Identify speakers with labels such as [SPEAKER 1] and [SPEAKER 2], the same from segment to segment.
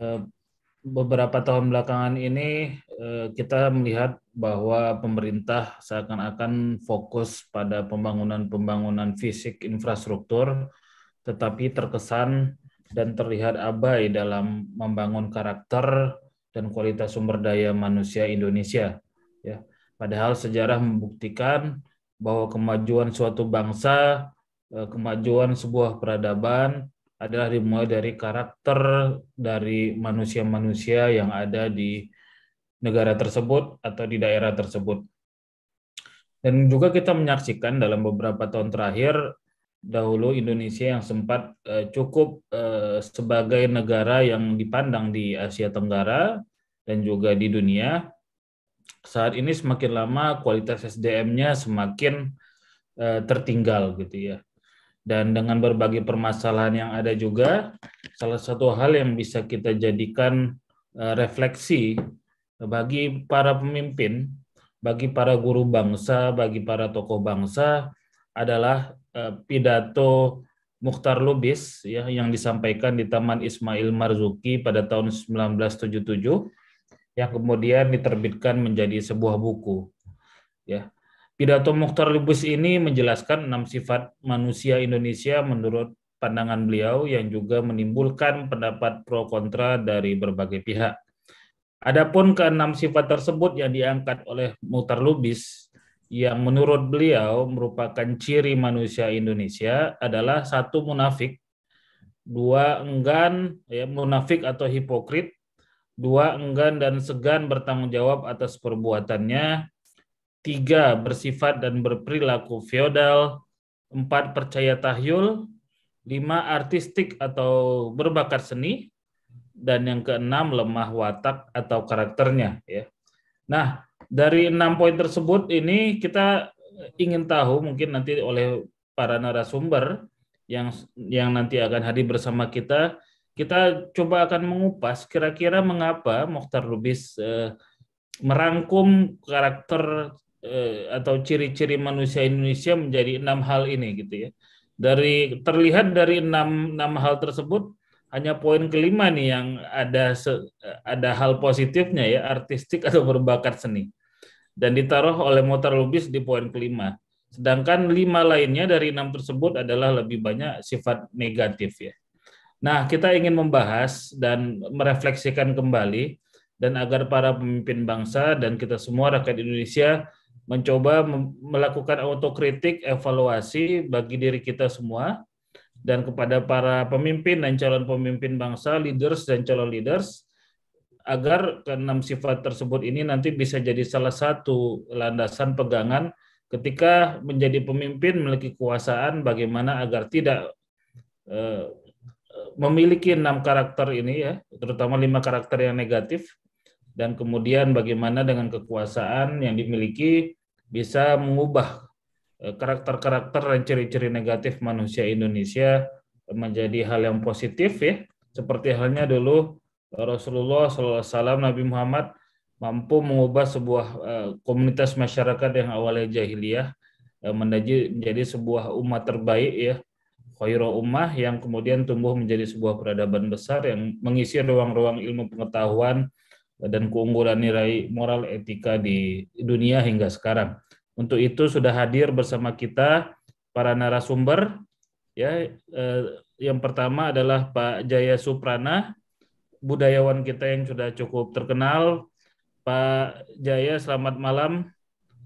[SPEAKER 1] Eh, beberapa tahun belakangan ini eh, kita melihat bahwa pemerintah seakan-akan fokus pada pembangunan-pembangunan fisik infrastruktur, tetapi terkesan dan terlihat abai dalam membangun karakter dan kualitas sumber daya manusia Indonesia. Ya, padahal sejarah membuktikan bahwa kemajuan suatu bangsa, eh, kemajuan sebuah peradaban adalah dimulai dari karakter dari manusia-manusia yang ada di negara tersebut atau di daerah tersebut. Dan juga kita menyaksikan dalam beberapa tahun terakhir dahulu Indonesia yang sempat eh, cukup eh, sebagai negara yang dipandang di Asia Tenggara dan juga di dunia. Saat ini semakin lama kualitas SDM-nya semakin eh, tertinggal gitu ya dan dengan berbagai permasalahan yang ada juga salah satu hal yang bisa kita jadikan eh, refleksi bagi para pemimpin, bagi para guru bangsa, bagi para tokoh bangsa adalah eh, pidato Mukhtar Lubis ya yang disampaikan di Taman Ismail Marzuki pada tahun 1977 yang kemudian diterbitkan menjadi sebuah buku. Ya, Pidato Mukhtar Lubis ini menjelaskan enam sifat manusia Indonesia menurut pandangan beliau yang juga menimbulkan pendapat pro kontra dari berbagai pihak. Adapun keenam sifat tersebut yang diangkat oleh Mukhtar Lubis yang menurut beliau merupakan ciri manusia Indonesia adalah satu munafik, dua enggan ya munafik atau hipokrit, dua enggan dan segan bertanggung jawab atas perbuatannya, tiga bersifat dan berperilaku feodal, empat percaya tahyul, lima artistik atau berbakat seni, dan yang keenam lemah watak atau karakternya. Ya. Nah, dari enam poin tersebut ini kita ingin tahu mungkin nanti oleh para narasumber yang yang nanti akan hadir bersama kita, kita coba akan mengupas kira-kira mengapa Mokhtar Lubis eh, merangkum karakter Eh, atau ciri-ciri manusia Indonesia menjadi enam hal ini gitu ya. Dari terlihat dari enam enam hal tersebut hanya poin kelima nih yang ada ada hal positifnya ya artistik atau berbakat seni dan ditaruh oleh motor lubis di poin kelima. Sedangkan lima lainnya dari enam tersebut adalah lebih banyak sifat negatif ya. Nah kita ingin membahas dan merefleksikan kembali dan agar para pemimpin bangsa dan kita semua rakyat Indonesia mencoba melakukan autokritik, evaluasi bagi diri kita semua dan kepada para pemimpin dan calon pemimpin bangsa, leaders dan calon leaders agar keenam sifat tersebut ini nanti bisa jadi salah satu landasan pegangan ketika menjadi pemimpin memiliki kekuasaan bagaimana agar tidak eh, memiliki enam karakter ini ya, terutama lima karakter yang negatif dan kemudian bagaimana dengan kekuasaan yang dimiliki bisa mengubah e, karakter-karakter dan ciri-ciri negatif manusia Indonesia menjadi hal yang positif ya seperti halnya dulu Rasulullah SAW Nabi Muhammad mampu mengubah sebuah e, komunitas masyarakat yang awalnya jahiliyah e, menjadi sebuah umat terbaik ya khairu ummah yang kemudian tumbuh menjadi sebuah peradaban besar yang mengisi ruang-ruang ilmu pengetahuan dan keunggulan nilai moral etika di dunia hingga sekarang. Untuk itu sudah hadir bersama kita para narasumber ya eh, yang pertama adalah Pak Jaya Suprana budayawan kita yang sudah cukup terkenal. Pak Jaya selamat malam.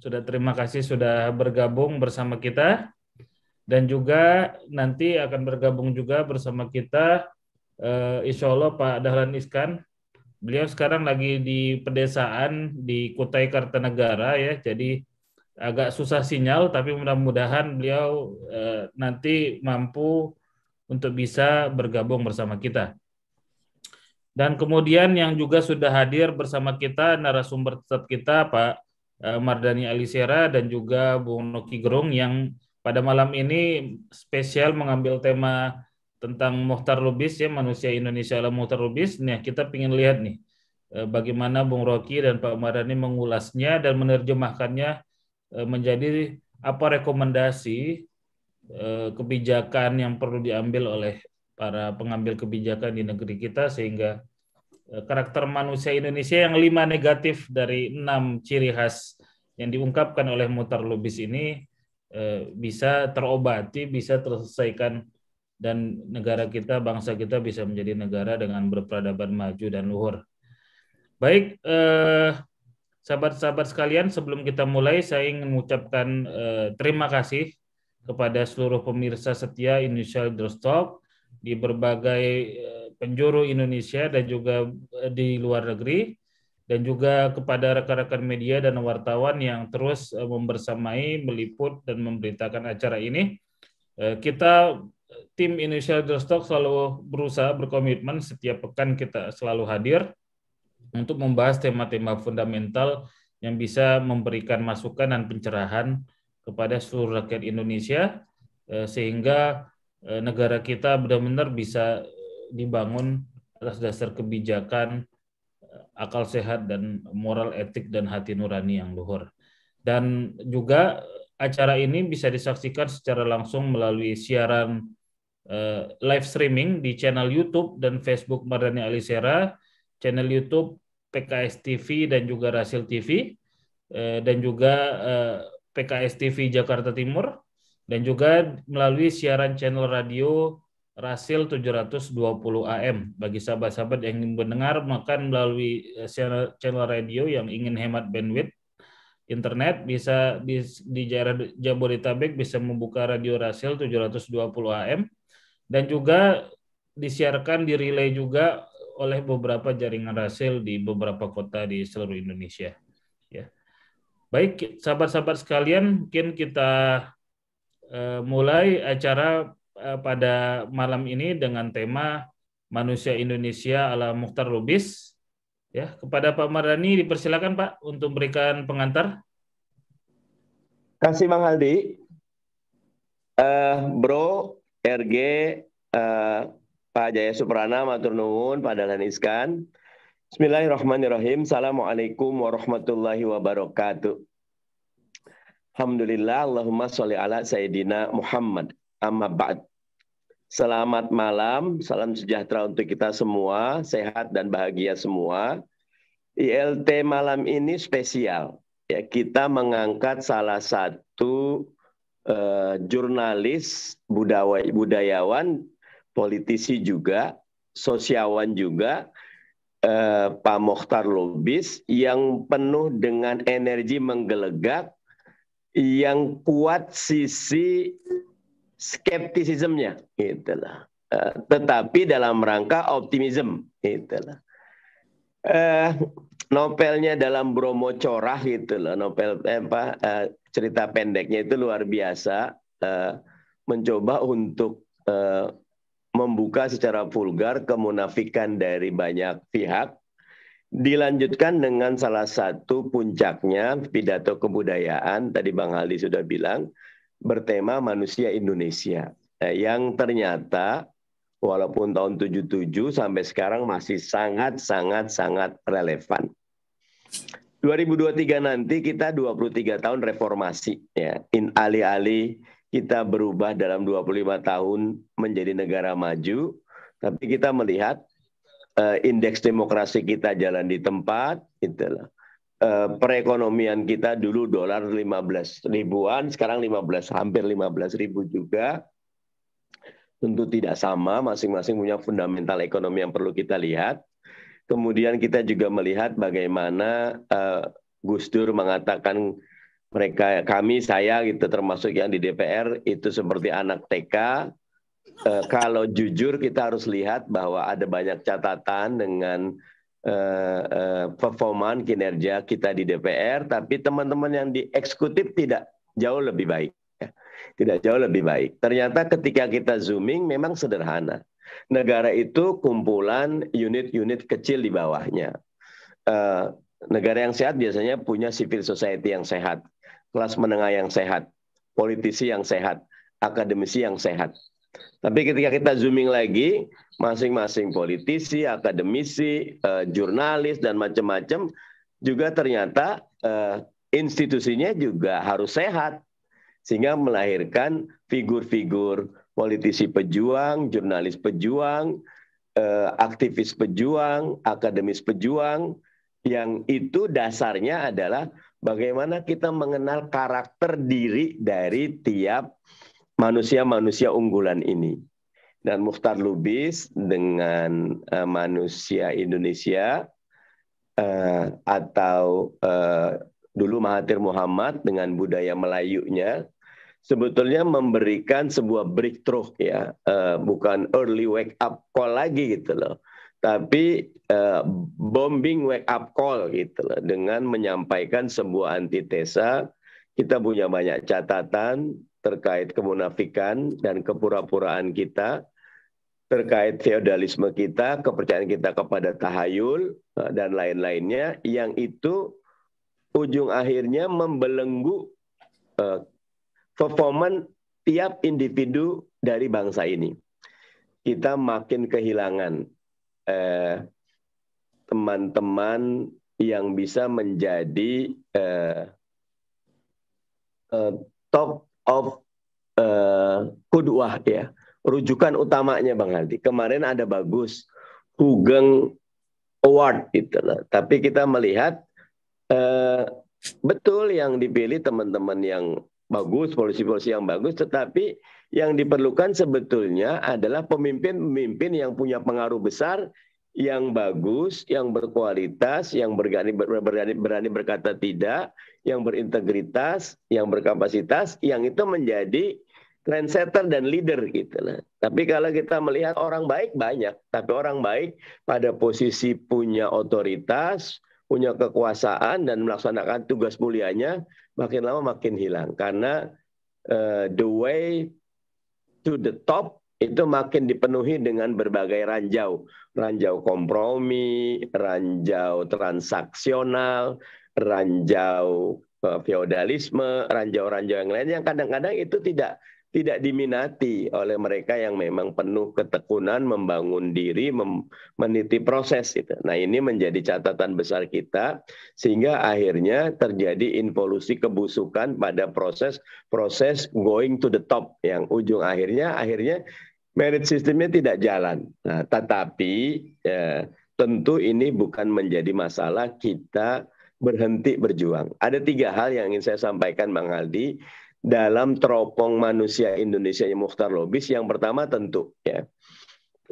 [SPEAKER 1] Sudah terima kasih sudah bergabung bersama kita dan juga nanti akan bergabung juga bersama kita eh, Insya Allah Pak Dahlan Iskan beliau sekarang lagi di pedesaan di Kutai Kartanegara ya, jadi agak susah sinyal, tapi mudah-mudahan beliau eh, nanti mampu untuk bisa bergabung bersama kita. Dan kemudian yang juga sudah hadir bersama kita narasumber tetap kita Pak eh, Mardani Alisera dan juga Bung Noki Gerung yang pada malam ini spesial mengambil tema tentang Muhtar Lubis ya manusia Indonesia ala Muhtar Lubis. Nah kita ingin lihat nih eh, bagaimana Bung Rocky dan Pak Marani mengulasnya dan menerjemahkannya eh, menjadi apa rekomendasi eh, kebijakan yang perlu diambil oleh para pengambil kebijakan di negeri kita sehingga karakter manusia Indonesia yang lima negatif dari enam ciri khas yang diungkapkan oleh Mutar Lubis ini bisa terobati, bisa terselesaikan dan negara kita, bangsa kita bisa menjadi negara dengan berperadaban maju dan luhur. Baik, eh, sahabat-sahabat sekalian, sebelum kita mulai, saya ingin mengucapkan eh, terima kasih kepada seluruh pemirsa setia Indonesia Leaders di berbagai eh, penjuru Indonesia dan juga eh, di luar negeri, dan juga kepada rekan-rekan media dan wartawan yang terus eh, membersamai, meliput, dan memberitakan acara ini. kita tim Indonesia Stock selalu berusaha berkomitmen setiap pekan kita selalu hadir untuk membahas tema-tema fundamental yang bisa memberikan masukan dan pencerahan kepada seluruh rakyat Indonesia eh, sehingga eh, negara kita benar-benar bisa eh, dibangun atas dasar kebijakan akal sehat dan moral etik dan hati nurani yang luhur. Dan juga acara ini bisa disaksikan secara langsung melalui siaran Eh, live streaming di channel YouTube dan Facebook Mardani Alisera, channel YouTube PKS TV dan juga Rasil TV, eh, dan juga eh, PKS TV Jakarta Timur, dan juga melalui siaran channel radio Rasil 720 AM. Bagi sahabat-sahabat yang ingin mendengar, maka melalui channel radio yang ingin hemat bandwidth, internet bisa di, di Jabodetabek bisa membuka radio Rasil 720 AM dan juga disiarkan di relay juga oleh beberapa jaringan rasel di beberapa kota di seluruh Indonesia. Ya. Baik, sahabat-sahabat sekalian, mungkin kita uh, mulai acara uh, pada malam ini dengan tema Manusia Indonesia ala Mukhtar Lubis. Ya, kepada Pak Marani dipersilakan Pak untuk memberikan pengantar.
[SPEAKER 2] Kasih Mang Aldi. Uh, bro, RG uh, eh, Pak Jaya Suprana matur nuwun Dalan iskan. Bismillahirrahmanirrahim. Assalamualaikum warahmatullahi wabarakatuh. Alhamdulillah Allahumma sholli ala sayyidina Muhammad. Amma ba'd. Selamat malam, salam sejahtera untuk kita semua, sehat dan bahagia semua. ILT malam ini spesial. Ya, kita mengangkat salah satu Eh, jurnalis, budawa, budayawan, politisi juga, sosiawan juga, eh, Pak Mokhtar Lubis yang penuh dengan energi menggelegak, yang kuat sisi skeptisismnya, itulah. Uh, eh, tetapi dalam rangka optimisme, itulah. Uh, eh, novelnya dalam Bromo Corah gitu loh, novel eh, apa Uh, cerita pendeknya itu luar biasa uh, mencoba untuk uh, membuka secara vulgar kemunafikan dari banyak pihak dilanjutkan dengan salah satu puncaknya pidato kebudayaan tadi Bang Ali sudah bilang bertema manusia Indonesia eh, yang ternyata walaupun tahun 77 sampai sekarang masih sangat sangat sangat relevan. 2023 nanti kita 23 tahun reformasi ya. In alih-alih kita berubah dalam 25 tahun menjadi negara maju, tapi kita melihat uh, indeks demokrasi kita jalan di tempat, itulah. Uh, eh, perekonomian kita dulu dolar 15 ribuan, sekarang 15 hampir 15 ribu juga. Tentu tidak sama, masing-masing punya fundamental ekonomi yang perlu kita lihat. Kemudian kita juga melihat bagaimana uh, Gus Dur mengatakan mereka kami saya gitu termasuk yang di DPR itu seperti anak TK. Uh, eh, kalau jujur kita harus lihat bahwa ada banyak catatan dengan uh, uh, performan kinerja kita di DPR, tapi teman-teman yang di eksekutif tidak jauh lebih baik, ya. tidak jauh lebih baik. Ternyata ketika kita zooming memang sederhana. Negara itu kumpulan unit-unit kecil di bawahnya. Uh, negara yang sehat biasanya punya civil society yang sehat, kelas menengah yang sehat, politisi yang sehat, akademisi yang sehat. Tapi ketika kita zooming lagi, masing-masing politisi, akademisi, uh, jurnalis dan macam-macam juga ternyata uh, institusinya juga harus sehat sehingga melahirkan figur-figur politisi pejuang, jurnalis pejuang, eh, aktivis pejuang, akademis pejuang, yang itu dasarnya adalah bagaimana kita mengenal karakter diri dari tiap manusia-manusia unggulan ini. Dan Muhtar Lubis dengan eh, manusia Indonesia eh, atau dulu Mahathir Muhammad dengan budaya Melayunya sebetulnya memberikan sebuah breakthrough ya, uh, bukan early wake up call lagi gitu loh, tapi uh, bombing wake up call gitu loh dengan menyampaikan sebuah antitesa. Kita punya banyak catatan terkait kemunafikan dan kepura-puraan kita terkait feodalisme kita, kepercayaan kita kepada tahayul eh, dan lain-lainnya yang itu ujung akhirnya membelenggu performan tiap individu dari bangsa ini. Kita makin kehilangan teman eh, teman-teman yang bisa menjadi eh, eh, top of eh, kuduah ya rujukan utamanya Bang Hadi. Kemarin ada bagus Hugeng Award gitu loh. Tapi kita melihat eh, betul yang dipilih teman-teman yang bagus, polisi-polisi yang bagus, tetapi yang diperlukan sebetulnya adalah pemimpin-pemimpin yang punya pengaruh besar, yang bagus, yang berkualitas, yang berani, berani, berani berkata tidak, yang berintegritas, yang berkapasitas, yang itu menjadi trendsetter dan leader gitu lah. Tapi kalau kita melihat orang baik banyak, tapi orang baik pada posisi punya otoritas, punya kekuasaan dan melaksanakan tugas mulianya makin lama makin hilang karena uh, the way to the top itu makin dipenuhi dengan berbagai ranjau, ranjau kompromi, ranjau transaksional, ranjau eh, feodalisme, ranjau-ranjau yang lain yang kadang-kadang itu tidak tidak diminati oleh mereka yang memang penuh ketekunan membangun diri mem meniti proses itu. Nah, ini menjadi catatan besar kita sehingga akhirnya terjadi involusi kebusukan pada proses proses going to the top yang ujung akhirnya akhirnya merit sistemnya tidak jalan. Nah, tetapi ya, tentu ini bukan menjadi masalah kita berhenti berjuang. Ada tiga hal yang ingin saya sampaikan Bang Aldi dalam teropong manusia Indonesia yang Mukhtar Lobis yang pertama tentu ya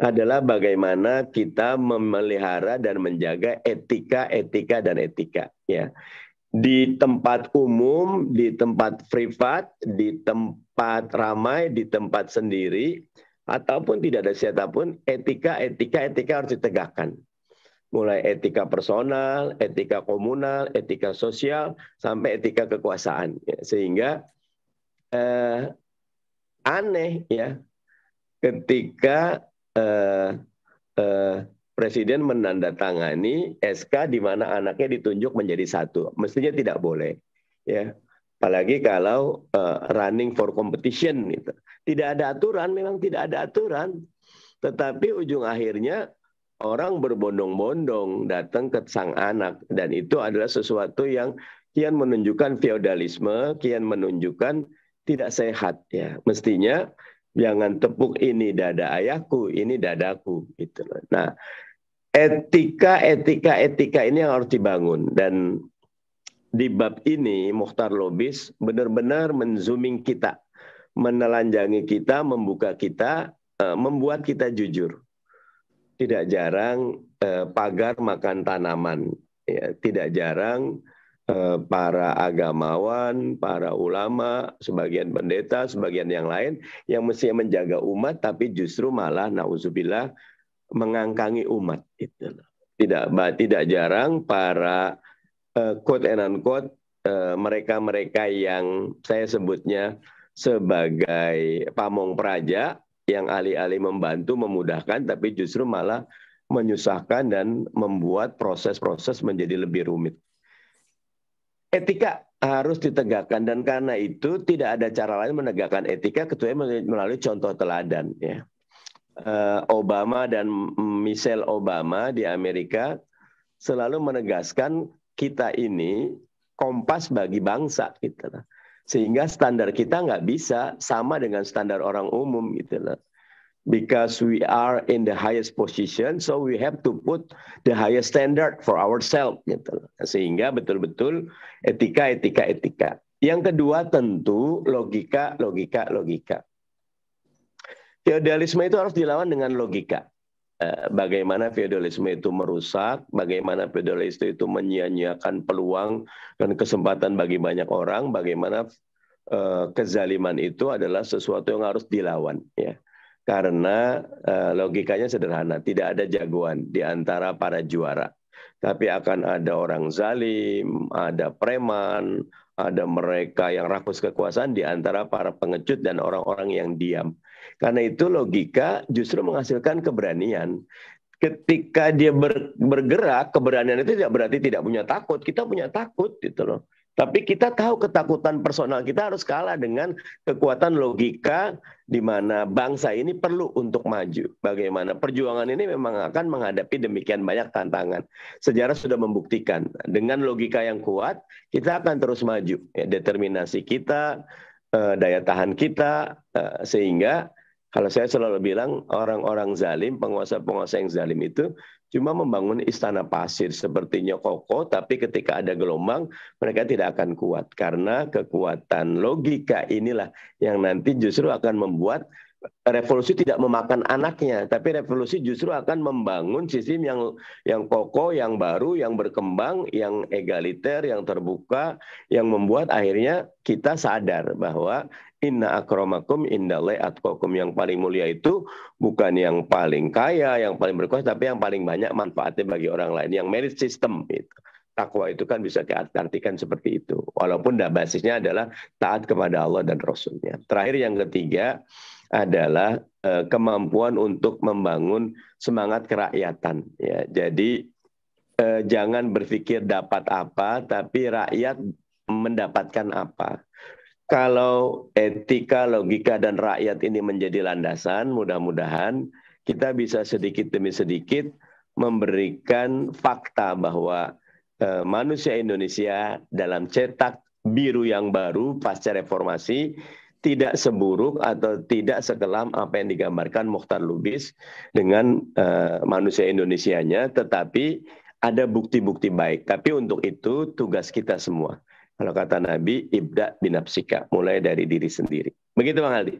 [SPEAKER 2] adalah bagaimana kita memelihara dan menjaga etika, etika dan etika ya. Di tempat umum, di tempat privat, di tempat ramai, di tempat sendiri ataupun tidak ada siapapun, etika, etika, etika harus ditegakkan. Mulai etika personal, etika komunal, etika sosial sampai etika kekuasaan ya. sehingga eh, aneh ya ketika eh, eh, presiden menandatangani SK di mana anaknya ditunjuk menjadi satu. Mestinya tidak boleh. Ya. Apalagi kalau uh, running for competition gitu. Tidak ada aturan, memang tidak ada aturan. Tetapi ujung akhirnya orang berbondong-bondong datang ke sang anak dan itu adalah sesuatu yang kian menunjukkan feodalisme, kian menunjukkan tidak sehat ya. Mestinya jangan tepuk ini dada ayahku, ini dadaku gitu loh. Nah, etika etika etika ini yang harus dibangun dan di bab ini Mukhtar Lobis benar-benar menzooming kita, menelanjangi kita, membuka kita, eh, membuat kita jujur. Tidak jarang eh, pagar makan tanaman, ya. tidak jarang Eh, para agamawan, para ulama, sebagian pendeta, sebagian yang lain yang mestinya menjaga umat tapi justru malah nauzubillah mengangkangi umat itu. Tidak tidak jarang para uh, quote and unquote eh, mereka -mereka yang saya sebutnya sebagai pamong praja yang alih-alih membantu memudahkan tapi justru malah menyusahkan dan membuat proses-proses menjadi lebih rumit etika harus ditegakkan dan karena itu tidak ada cara lain menegakkan etika kecuali melalui contoh teladan ya. Eh, Obama dan Michelle Obama di Amerika selalu menegaskan kita ini kompas bagi bangsa gitu Sehingga standar kita nggak bisa sama dengan standar orang umum gitu loh because we are in the highest position, so we have to put the highest standard for ourselves. Gitu. Sehingga betul-betul etika, etika, etika. Yang kedua tentu logika, logika, logika. Feodalisme itu harus dilawan dengan logika. Eh, bagaimana feodalisme itu merusak, bagaimana feodalisme itu menyia-nyiakan peluang dan kesempatan bagi banyak orang, bagaimana eh, kezaliman itu adalah sesuatu yang harus dilawan. Ya karena eh, logikanya sederhana, tidak ada jagoan di antara para juara. Tapi akan ada orang zalim, ada preman, ada mereka yang rakus kekuasaan di antara para pengecut dan orang-orang yang diam. Karena itu logika justru menghasilkan keberanian. Ketika dia bergerak, keberanian itu tidak berarti tidak punya takut. Kita punya takut gitu loh. Tapi kita tahu ketakutan personal kita harus kalah dengan kekuatan logika di mana bangsa ini perlu untuk maju. Bagaimana perjuangan ini memang akan menghadapi demikian banyak tantangan. Sejarah sudah membuktikan dengan logika yang kuat kita akan terus maju. Ya, determinasi kita, eh, daya tahan kita, eh, sehingga kalau saya selalu bilang orang-orang zalim, penguasa-penguasa yang zalim itu cuma membangun istana pasir sepertinya kokoh, tapi ketika ada gelombang mereka tidak akan kuat karena kekuatan logika inilah yang nanti justru akan membuat revolusi tidak memakan anaknya, tapi revolusi justru akan membangun sistem yang yang kokoh, yang baru, yang berkembang, yang egaliter, yang terbuka, yang membuat akhirnya kita sadar bahwa Inna akromakum indalai atkokum yang paling mulia itu bukan yang paling kaya, yang paling berkuasa, tapi yang paling banyak manfaatnya bagi orang lain. Yang merit system itu. Takwa itu kan bisa diartikan seperti itu. Walaupun dah basisnya adalah taat kepada Allah dan Rasulnya. Terakhir yang ketiga adalah eh, kemampuan untuk membangun semangat kerakyatan. Ya, jadi eh, jangan berpikir dapat apa, tapi rakyat mendapatkan apa kalau etika, logika, dan rakyat ini menjadi landasan, mudah-mudahan kita bisa sedikit demi sedikit memberikan fakta bahwa eh, manusia Indonesia dalam cetak biru yang baru pasca reformasi tidak seburuk atau tidak sekelam apa yang digambarkan Mukhtar Lubis dengan manusia eh, manusia Indonesianya, tetapi ada bukti-bukti baik. Tapi untuk itu tugas kita semua. Kalau kata Nabi, ibda binapsika, mulai dari diri sendiri. Begitu Bang Aldi.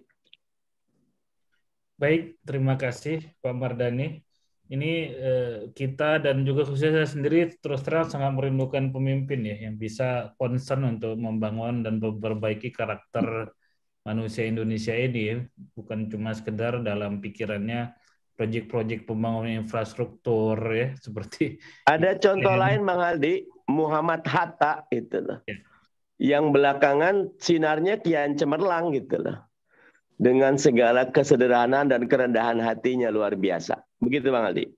[SPEAKER 1] Baik, terima kasih Pak Mardani. Ini eh, kita dan juga khususnya saya sendiri terus terang sangat merindukan pemimpin ya yang bisa concern untuk membangun dan memperbaiki karakter manusia Indonesia ini ya. bukan cuma sekedar dalam pikirannya proyek-proyek pembangunan infrastruktur ya seperti
[SPEAKER 2] ada contoh lain Bang Aldi Muhammad Hatta itu loh. Ya. Yang belakangan sinarnya kian cemerlang gitu loh. Dengan segala kesederhanaan dan kerendahan hatinya luar biasa. Begitu Bang Aldi.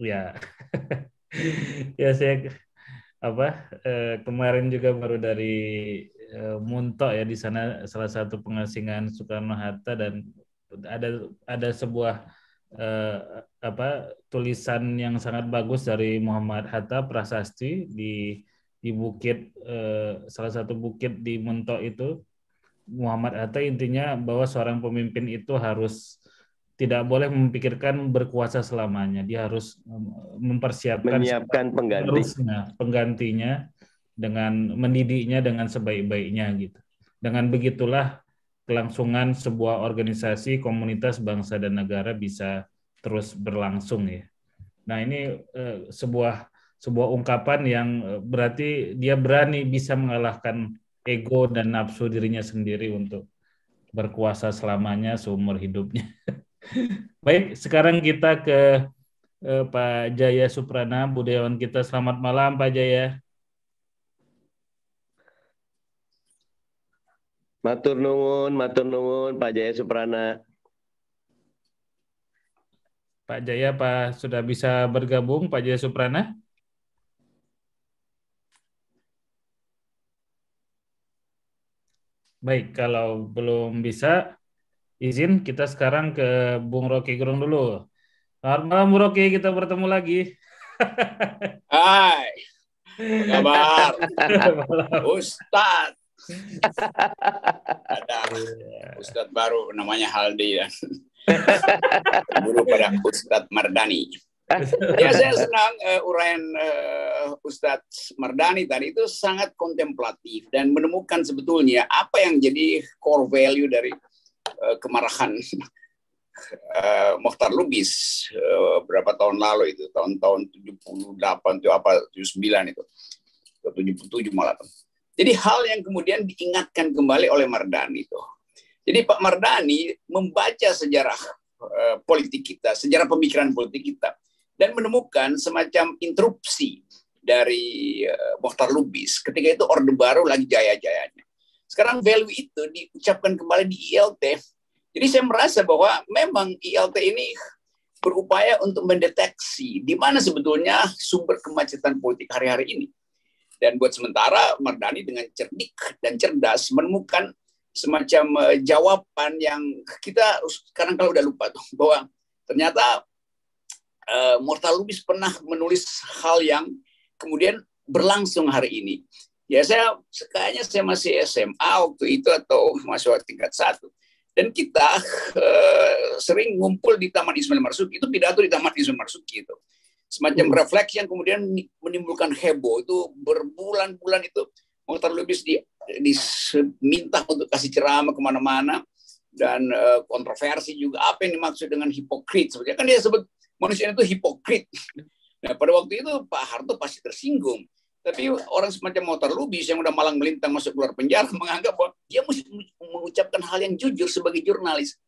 [SPEAKER 1] Ya. ya saya apa eh, kemarin juga baru dari eh, Muntok ya di sana salah satu pengasingan Soekarno Hatta dan ada ada sebuah eh, apa tulisan yang sangat bagus dari Muhammad Hatta Prasasti di di bukit eh, salah satu bukit di Mentok itu Muhammad Hatta intinya bahwa seorang pemimpin itu harus tidak boleh memikirkan berkuasa selamanya dia harus eh, mempersiapkan menyiapkan pengganti penggantinya dengan mendidiknya dengan sebaik-baiknya gitu dengan begitulah kelangsungan sebuah organisasi, komunitas, bangsa dan negara bisa terus berlangsung ya. Nah ini eh, sebuah sebuah ungkapan yang eh, berarti dia berani bisa mengalahkan ego dan nafsu dirinya sendiri untuk berkuasa selamanya seumur hidupnya. Baik, sekarang kita ke eh, Pak Jaya Suprana, budayawan kita. Selamat malam Pak Jaya.
[SPEAKER 2] Matur nuwun, matur nuwun Pak Jaya Suprana.
[SPEAKER 1] Pak Jaya, Pak sudah bisa bergabung Pak Jaya Suprana? Baik, kalau belum bisa, izin kita sekarang ke Bung Rocky Gerung dulu. Selamat malam, Bung Rocky. Kita bertemu lagi.
[SPEAKER 3] Hai, kabar? Ustadz. Ada iya. Ustadz baru namanya Haldi ya. Guru pada Ustadz Mardani.
[SPEAKER 1] ya saya senang
[SPEAKER 3] uh, uraian uh, Ustadz Mardani tadi itu sangat kontemplatif dan menemukan sebetulnya apa yang jadi core value dari uh, kemarahan uh, Mohtar Lubis uh, berapa tahun lalu itu tahun-tahun 78 itu apa 79 itu 77 malah jadi hal yang kemudian diingatkan kembali oleh Mardani itu. Jadi Pak Mardani membaca sejarah eh, politik kita, sejarah pemikiran politik kita dan menemukan semacam interupsi dari eh, Mohtar Lubis ketika itu Orde Baru lagi jaya-jayanya. Sekarang value itu diucapkan kembali di ILT. Jadi saya merasa bahwa memang ILT ini berupaya untuk mendeteksi di mana sebetulnya sumber kemacetan politik hari-hari ini dan buat sementara Mardani dengan cerdik dan cerdas menemukan semacam eh, jawaban yang kita sekarang kalau udah lupa tuh bahwa ternyata uh, Mortal Lubis pernah menulis hal yang kemudian berlangsung hari ini. Ya saya kayaknya saya masih SMA waktu itu atau masih waktu tingkat satu. Dan kita uh, sering ngumpul di Taman Ismail Marzuki itu pidato di Taman Ismail Marzuki itu semacam hmm. refleksi yang kemudian menimbulkan heboh itu berbulan-bulan itu motor Lubis di, diminta untuk kasih ceramah kemana-mana dan uh, kontroversi juga apa yang dimaksud dengan hipokrit sebenarnya kan dia sebut manusia itu hipokrit nah pada waktu itu Pak Harto pasti tersinggung tapi orang semacam Motor Lubis yang udah malang melintang masuk keluar penjara menganggap bahwa dia mesti mengucapkan hal yang jujur sebagai jurnalis.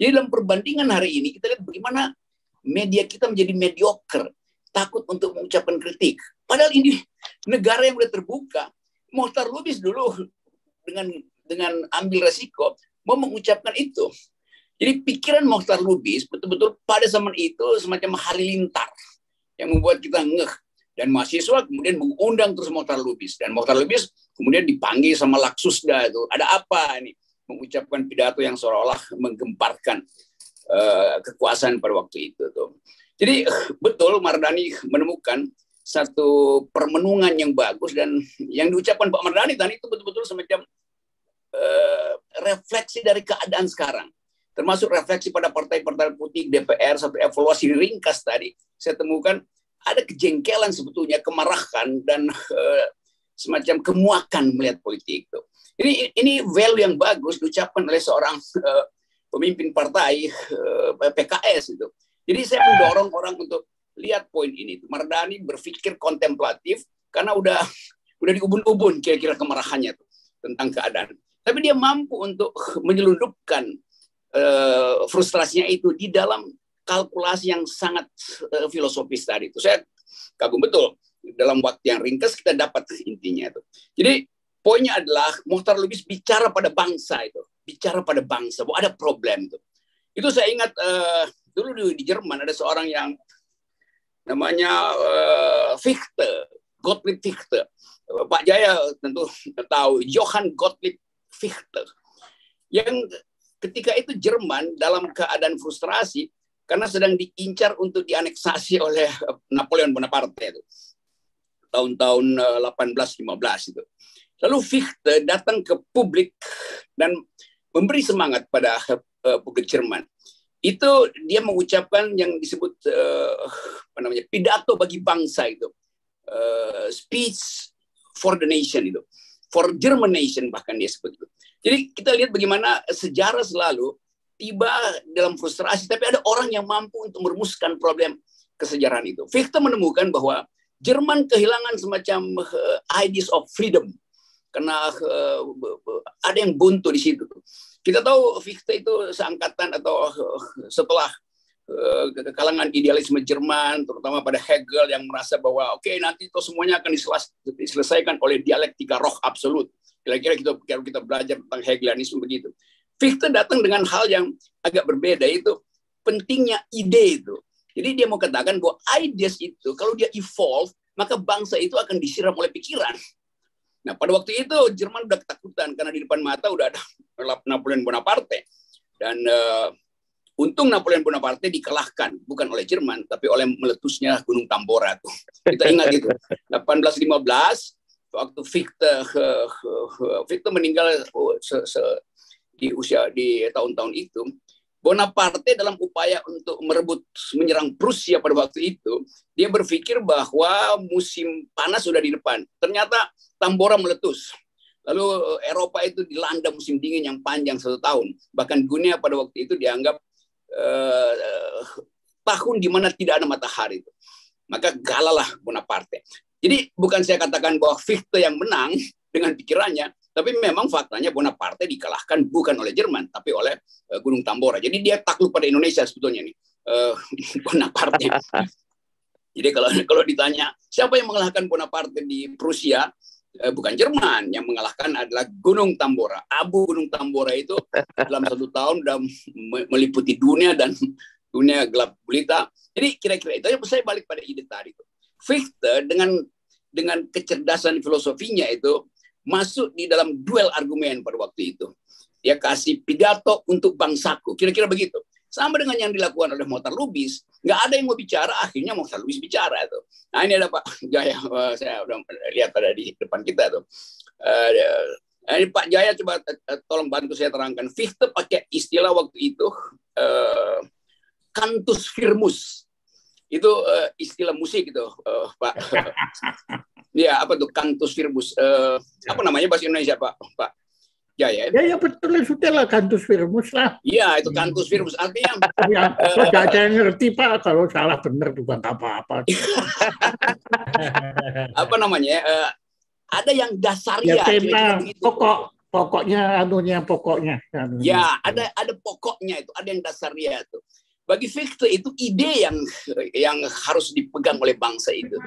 [SPEAKER 3] Jadi dalam perbandingan hari ini kita lihat bagaimana media kita menjadi mediocre takut untuk mengucapkan kritik. Padahal ini negara yang sudah terbuka. Mohtar Lubis dulu dengan dengan ambil resiko mau mengucapkan itu. Jadi pikiran Mohtar Lubis betul-betul pada zaman itu semacam halilintar yang membuat kita ngeh. Dan mahasiswa kemudian mengundang terus Mohtar Lubis. Dan Mohtar Lubis kemudian dipanggil sama Laksusda itu. Ada apa ini? Mengucapkan pidato yang seolah-olah menggemparkan uh, kekuasaan pada waktu itu. Tuh. Jadi betul Mardani menemukan satu permenungan yang bagus dan yang diucapkan Pak Mardani tadi itu betul-betul semacam uh, refleksi dari keadaan sekarang. Termasuk refleksi pada partai-partai putih, DPR, satu evaluasi ringkas tadi. Saya temukan ada kejengkelan sebetulnya, kemarahan dan uh, semacam kemuakan melihat politik itu. Ini ini value yang bagus diucapkan oleh seorang uh, pemimpin partai uh, PKS itu. Jadi saya mendorong orang untuk lihat poin ini. Mardani berpikir kontemplatif karena udah udah diubun-ubun kira-kira kemarahannya tuh tentang keadaan. Tapi dia mampu untuk menyelundupkan uh, frustrasinya itu di dalam kalkulasi yang sangat uh, filosofis tadi itu. Saya kagum betul. Dalam waktu yang ringkas kita dapat intinya itu. Jadi poinnya adalah Muhtar Lubis bicara pada bangsa itu, bicara pada bangsa bahwa ada problem itu. Itu saya ingat uh, Dulu di, di Jerman ada seorang yang namanya uh, Fichte, Gottlieb Fichte. Pak Jaya tentu tahu Johann Gottlieb Fichte. Yang ketika itu Jerman dalam keadaan frustrasi karena sedang diincar untuk dianeksasi oleh Napoleon Bonaparte itu tahun-tahun 1815 eh, itu. Lalu Fichte datang ke publik dan memberi semangat pada eh, publik Jerman itu dia mengucapkan yang disebut uh, apa namanya pidato bagi bangsa itu uh, speech for the nation itu for German nation bahkan dia sebut itu jadi kita lihat bagaimana sejarah selalu tiba dalam frustrasi tapi ada orang yang mampu untuk merumuskan problem kesejarahan itu Fichte menemukan bahwa Jerman kehilangan semacam uh, ideas of freedom karena uh, ada yang buntu di situ kita tahu Fichte itu seangkatan atau eh, setelah uh, kalangan idealisme Jerman, terutama pada Hegel yang merasa bahwa oke okay, nanti itu semuanya akan diselesaikan oleh dialektika roh absolut. Kira-kira kita gitu, kalau kita belajar tentang Hegelianisme begitu. Fichte datang dengan hal yang agak berbeda itu pentingnya ide itu. Jadi dia mau katakan bahwa ideas itu kalau dia evolve maka bangsa itu akan disiram oleh pikiran. Nah, pada waktu itu Jerman udah ketakutan karena di depan mata udah ada Napoleon Bonaparte. Dan uh, untung Napoleon Bonaparte dikalahkan bukan oleh Jerman tapi oleh meletusnya Gunung Tambora tuh. Kita ingat itu 1815 waktu Victor eh, eh, Victor meninggal oh, di usia di tahun-tahun itu Bonaparte dalam upaya untuk merebut menyerang Prusia pada waktu itu, dia berpikir bahwa musim panas sudah di depan. Ternyata Tambora meletus. Lalu eh, Eropa itu dilanda musim dingin yang panjang satu tahun. Bahkan dunia pada waktu itu dianggap eh, tahun di mana tidak ada matahari. Maka galalah Bonaparte. Jadi bukan saya katakan bahwa Fichte yang menang dengan pikirannya, tapi memang faktanya Bonaparte dikalahkan bukan oleh Jerman, tapi oleh uh, Gunung Tambora. Jadi dia takluk pada Indonesia sebetulnya nih, uh, Bonaparte. Jadi kalau kalau ditanya siapa yang mengalahkan Bonaparte di Prusia, eh, bukan Jerman yang mengalahkan adalah Gunung Tambora. Abu Gunung Tambora itu dalam satu tahun sudah meliputi dunia dan dunia gelap gulita. Jadi kira-kira itu saya balik pada ide tadi. Fichte dengan dengan kecerdasan filosofinya itu masuk di dalam duel argumen pada waktu itu. Dia ya, kasih pidato untuk bangsaku, kira-kira begitu. Sama dengan yang dilakukan oleh Motar Lubis, nggak ada yang mau bicara, akhirnya Motar Lubis bicara itu. Nah ini ada Pak Jaya, eh, saya udah lihat ada di depan kita itu. Uh, eh, eh, ini Pak Jaya coba uh, tolong bantu saya terangkan. Fichte pakai istilah waktu itu uh, kantus firmus itu uh, istilah musik itu, uh, Pak ya apa tuh kantus firmus uh, eh, ya. apa namanya bahasa Indonesia Pak Pak Ya, ya.
[SPEAKER 4] ya, ya betul lah sudah lah kantus firmus lah.
[SPEAKER 3] Iya itu kantus firmus artinya.
[SPEAKER 4] ya, uh, eh, so, ada yang ngerti pak kalau salah benar bukan apa-apa.
[SPEAKER 3] apa namanya? Uh, ada yang dasarnya. Ya, tema, gitu, gitu, gitu. pokok
[SPEAKER 4] pokoknya anunya pokoknya. Anunya. Ya ada
[SPEAKER 3] ada pokoknya itu ada yang dasarnya itu. Bagi Fichte itu ide yang yang harus dipegang oleh bangsa itu.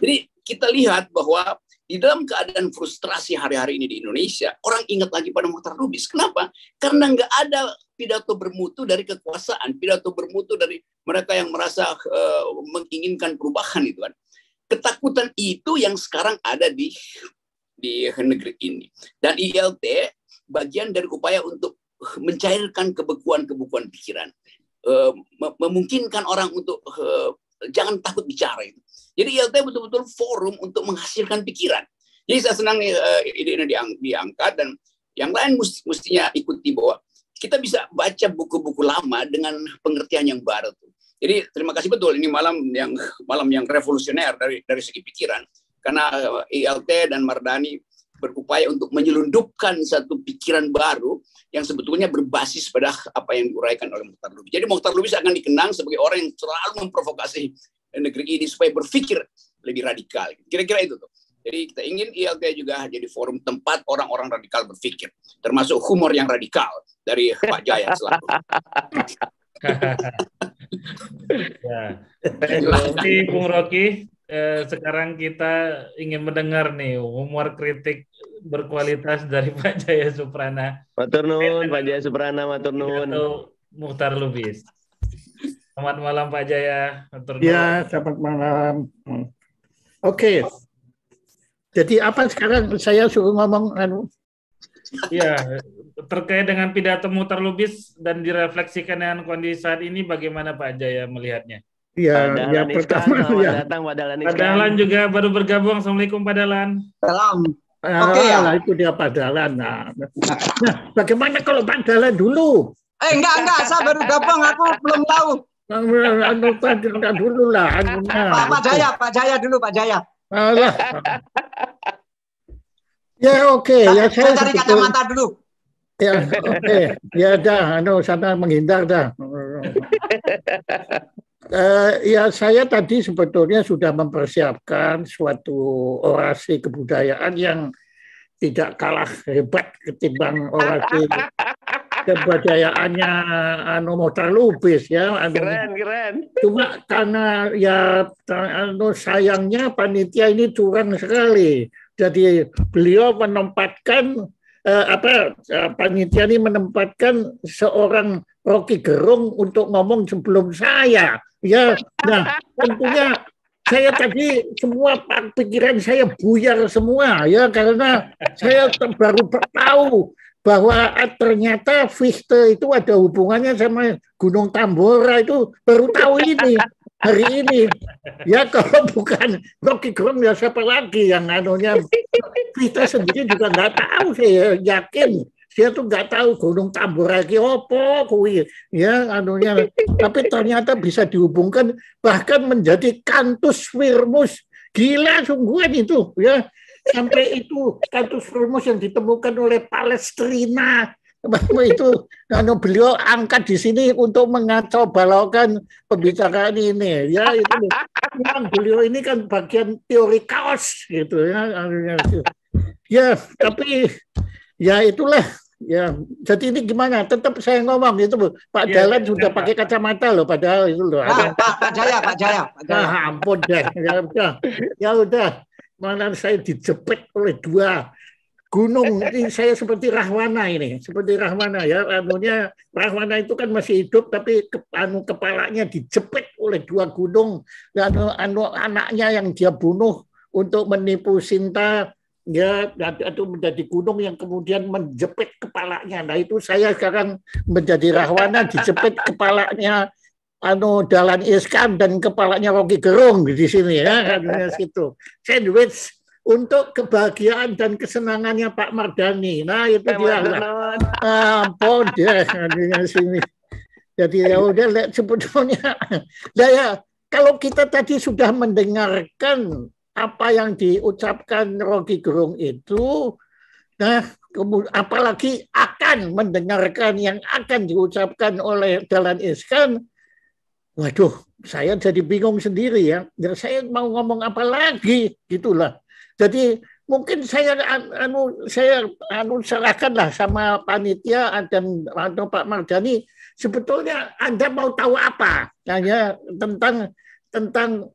[SPEAKER 3] Jadi kita lihat bahwa di dalam keadaan frustrasi hari-hari ini di Indonesia, orang ingat lagi pada Muhtar rubis. Kenapa? Karena nggak ada pidato bermutu dari kekuasaan, pidato bermutu dari mereka yang merasa uh, menginginkan perubahan itu kan. Ketakutan itu yang sekarang ada di di negeri ini. Dan ILT bagian dari upaya untuk mencairkan kebekuan-kebekuan pikiran, uh, memungkinkan orang untuk uh, jangan takut bicara itu jadi ILT betul-betul forum untuk menghasilkan pikiran. Jadi saya senang uh, ide ini diang diangkat dan yang lain must mestinya ikuti bahwa kita bisa baca buku-buku lama dengan pengertian yang baru. Jadi terima kasih betul ini malam yang malam yang revolusioner dari dari segi pikiran karena eh, ILT dan Mardani berupaya untuk menyelundupkan satu pikiran baru yang sebetulnya berbasis pada apa yang diuraikan oleh Mokhtar Lubis. Jadi Mokhtar Lubis akan dikenang sebagai orang yang selalu memprovokasi negeri ini supaya berpikir lebih radikal. Kira-kira itu tuh. Jadi kita ingin ILT juga jadi forum tempat orang-orang radikal berpikir, termasuk humor yang radikal dari Pak Jaya selalu.
[SPEAKER 1] ya. Terima kasih Bung Rocky. Eh, sekarang kita ingin mendengar nih humor kritik berkualitas dari Pak Jaya Suprana. Matur nuwun, Pak Jaya Suprana, matur nuwun. Muhtar Lubis. Selamat malam Pak Jaya. ya,
[SPEAKER 4] selamat malam. Oke. Okay. Jadi apa sekarang saya suruh ngomong kan?
[SPEAKER 1] Iya, terkait dengan pidato muter lubis dan direfleksikan dengan kondisi saat ini bagaimana Pak Jaya melihatnya? Iya, ya pertama ya. datang Padalan juga baru bergabung. Assalamualaikum Padalan. Salam. Ah, Oke okay, ya. itu dia Pak
[SPEAKER 4] Nah, nah, bagaimana kalau Padalan dulu?
[SPEAKER 1] Eh enggak enggak, saya baru gabung,
[SPEAKER 4] aku
[SPEAKER 5] belum tahu dulu lah. Pak, Jaya, Pak Jaya dulu, Pak Jaya. Alah.
[SPEAKER 4] Ya oke, okay. ya saya, dari cari
[SPEAKER 5] dulu. Ya oke,
[SPEAKER 4] ya dah, anu sana menghindar dah. Uh, ya saya tadi sebetulnya sudah mempersiapkan suatu orasi kebudayaan yang tidak kalah hebat ketimbang orasi kebudayaannya anu motor lubis ya. Anu. Keren, keren. Cuma karena ya anu sayangnya panitia ini curang sekali. Jadi beliau menempatkan eh, apa eh, panitia ini menempatkan seorang Rocky Gerung untuk ngomong sebelum saya. Ya, nah tentunya saya tadi semua pikiran saya buyar semua ya karena saya baru tahu bahwa ah, ternyata Vista itu ada hubungannya sama Gunung Tambora itu baru tahu ini hari ini. Ya kalau bukan Rocky Gerung ya siapa lagi yang anunya Fichte sendiri juga nggak tahu saya yakin dia tuh nggak tahu Gunung Tambora ki opo kui ya anunya tapi ternyata bisa dihubungkan bahkan menjadi kantus firmus gila sungguhan itu ya sampai itu kartu rumus yang ditemukan oleh Palestina itu anu beliau angkat di sini untuk mengacau balaukan pembicaraan ini ya itu memang beliau ini kan bagian teori kaos gitu ya ya tapi ya itulah ya jadi ini gimana tetap saya ngomong itu Pak ya, Jalan ya, sudah ya, pakai ya. kacamata loh padahal itu loh ada... Pak Jaya Pak Jaya Pak Jaya nah, ampun deh ya udah ya udah malah saya dijepit oleh dua gunung. Ini saya seperti Rahwana ini, seperti Rahwana ya. Anunya Rahwana itu kan masih hidup tapi ke, anu kepalanya dijepit oleh dua gunung. Dan anu, anu anaknya yang dia bunuh untuk menipu Sinta ya itu menjadi gunung yang kemudian menjepit kepalanya. Nah itu saya sekarang menjadi Rahwana dijepit kepalanya anu Dalan Iskan dan kepalanya Rocky Gerung di sini ya katanya situ sandwich untuk kebahagiaan dan kesenangannya Pak Mardani nah itu dia Ah, ampun dia di sini jadi ya udah sebetulnya nah, ya kalau kita tadi sudah mendengarkan apa yang diucapkan Rocky Gerung itu nah apalagi akan mendengarkan yang akan diucapkan oleh Dalan Iskan Waduh, saya jadi bingung sendiri ya. ya saya mau ngomong apa lagi gitulah. Jadi mungkin saya anu saya anu serahkanlah sama panitia dan atau Pak Marjani. sebetulnya Anda mau tahu apa? Hanya tentang tentang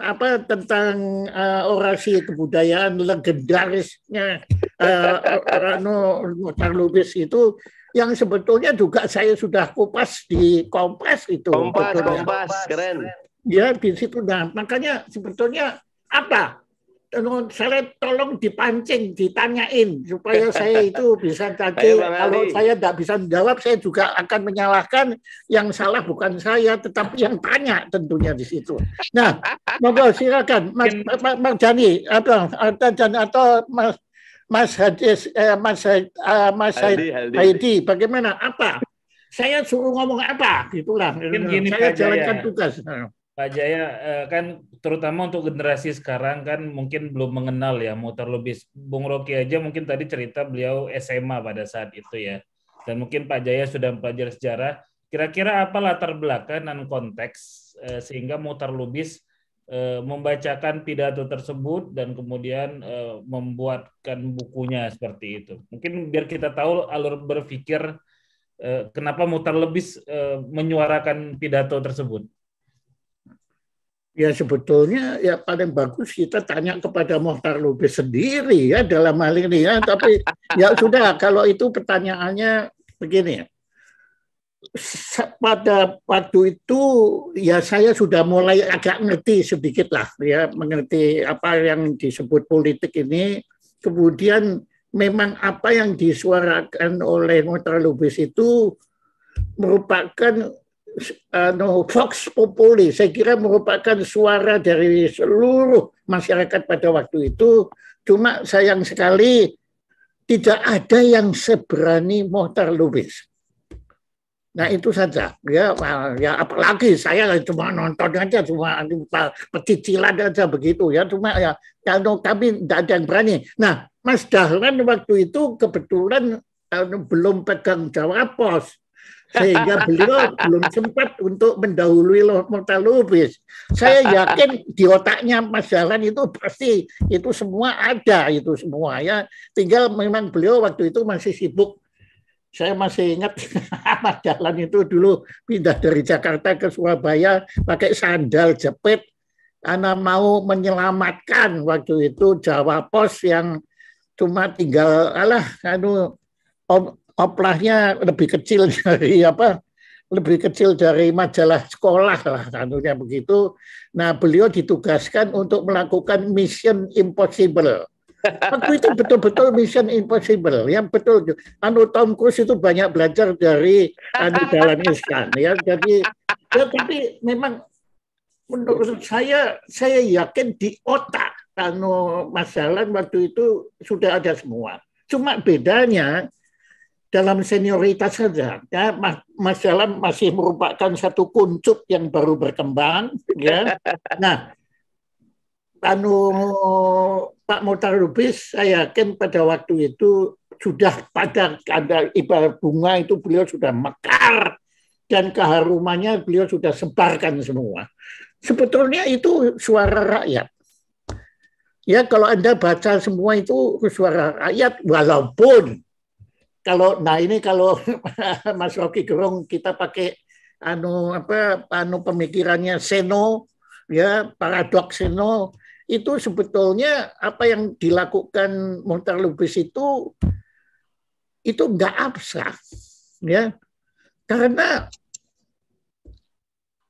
[SPEAKER 4] apa tentang uh, orasi kebudayaan legendarisnya uh, eh, Rano Lubis itu yang sebetulnya juga saya sudah kupas di Kompas itu. Kompas, betulnya. Kompas, keren. Ya di situ. Nah makanya sebetulnya apa? Saya tolong dipancing, ditanyain supaya saya itu bisa tadi. kalau saya tidak bisa menjawab, saya juga akan menyalahkan yang salah bukan saya, tetapi yang tanya tentunya di situ. Nah, monggo silakan Mas, Mas, Jani atau, atau Mas Mas Hadis, eh, Mas, eh, Mas Haldi, Haldi. Haidi, bagaimana? Apa? Saya suruh ngomong apa? Gitulah. Mungkin gini, saya Pak jalankan Jaya.
[SPEAKER 1] tugas. Pak Jaya, eh, kan terutama untuk generasi sekarang kan mungkin belum mengenal ya motor lebih. Bung Rocky aja mungkin tadi cerita beliau SMA pada saat itu ya. Dan mungkin Pak Jaya sudah mempelajari sejarah. Kira-kira apa latar belakang dan konteks eh, sehingga motor lubis Eh, membacakan pidato tersebut dan kemudian eh, membuatkan bukunya seperti itu. Mungkin biar kita tahu alur berpikir eh, kenapa Mutar lebih menyuarakan pidato tersebut.
[SPEAKER 4] Ya sebetulnya ya paling bagus kita tanya kepada Mohtar Lubis sendiri ya dalam hal ini ya. Tapi ya sudah kalau itu pertanyaannya begini ya pada waktu itu ya saya sudah mulai agak ngerti sedikit lah ya mengerti apa yang disebut politik ini kemudian memang apa yang disuarakan oleh Mutra Lubis itu merupakan uh, anu, no, vox populi saya kira merupakan suara dari seluruh masyarakat pada waktu itu cuma sayang sekali tidak ada yang seberani Mohtar Lubis Nah itu saja, ya, ya apalagi saya cuma nonton aja, cuma pecicilan aja begitu ya, cuma ya kalau kami tidak ada yang berani. Nah Mas Dahlan waktu itu kebetulan eh, belum pegang jawab Pos, sehingga beliau belum sempat untuk mendahului Lomotal Lubis. Saya yakin di otaknya Mas Dahlan itu pasti itu semua ada itu semua ya, tinggal memang beliau waktu itu masih sibuk saya masih ingat Ahmad Dahlan itu dulu pindah dari Jakarta ke Surabaya pakai sandal jepit karena mau menyelamatkan waktu itu Jawa Pos yang cuma tinggal alah anu op, oplahnya lebih kecil dari apa lebih kecil dari majalah sekolah lah anunya begitu. Nah beliau ditugaskan untuk melakukan mission impossible Waktu itu betul-betul mission impossible. Yang betul, anu Tom Cruise itu banyak belajar dari anu dalam Iskan. Ya, jadi, ya, tapi memang menurut saya, saya yakin di otak anu masalah waktu itu sudah ada semua. Cuma bedanya dalam senioritas saja. Ya, Mas masalah masih merupakan satu kuncup yang baru berkembang. Ya. Nah, anu Pak Motar Lubis saya yakin pada waktu itu sudah pada ada ibarat bunga itu beliau sudah mekar dan keharumannya beliau sudah sebarkan semua. Sebetulnya itu suara rakyat. Ya kalau Anda baca semua itu suara rakyat walaupun kalau nah ini kalau Mas Rocky Gerung kita pakai anu apa anu pemikirannya Seno ya paradoks Seno itu sebetulnya apa yang dilakukan Muhtar Lubis itu itu nggak abstrak ya karena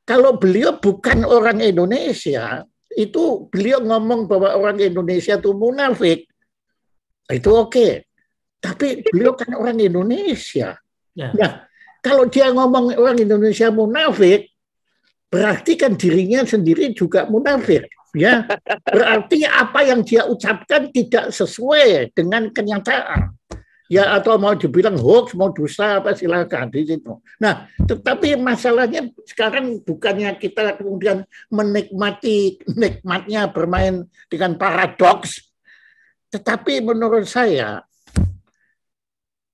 [SPEAKER 4] kalau beliau bukan orang Indonesia itu beliau ngomong bahwa orang Indonesia itu munafik itu oke okay. tapi beliau kan orang Indonesia ya. nah kalau dia ngomong orang Indonesia munafik berarti kan dirinya sendiri juga munafik Ya, berarti apa yang dia ucapkan tidak sesuai dengan kenyataan. Ya atau mau dibilang hoax, mau dusta apa silakan di situ. Nah, tetapi masalahnya sekarang bukannya kita kemudian menikmati nikmatnya bermain dengan paradoks, tetapi menurut saya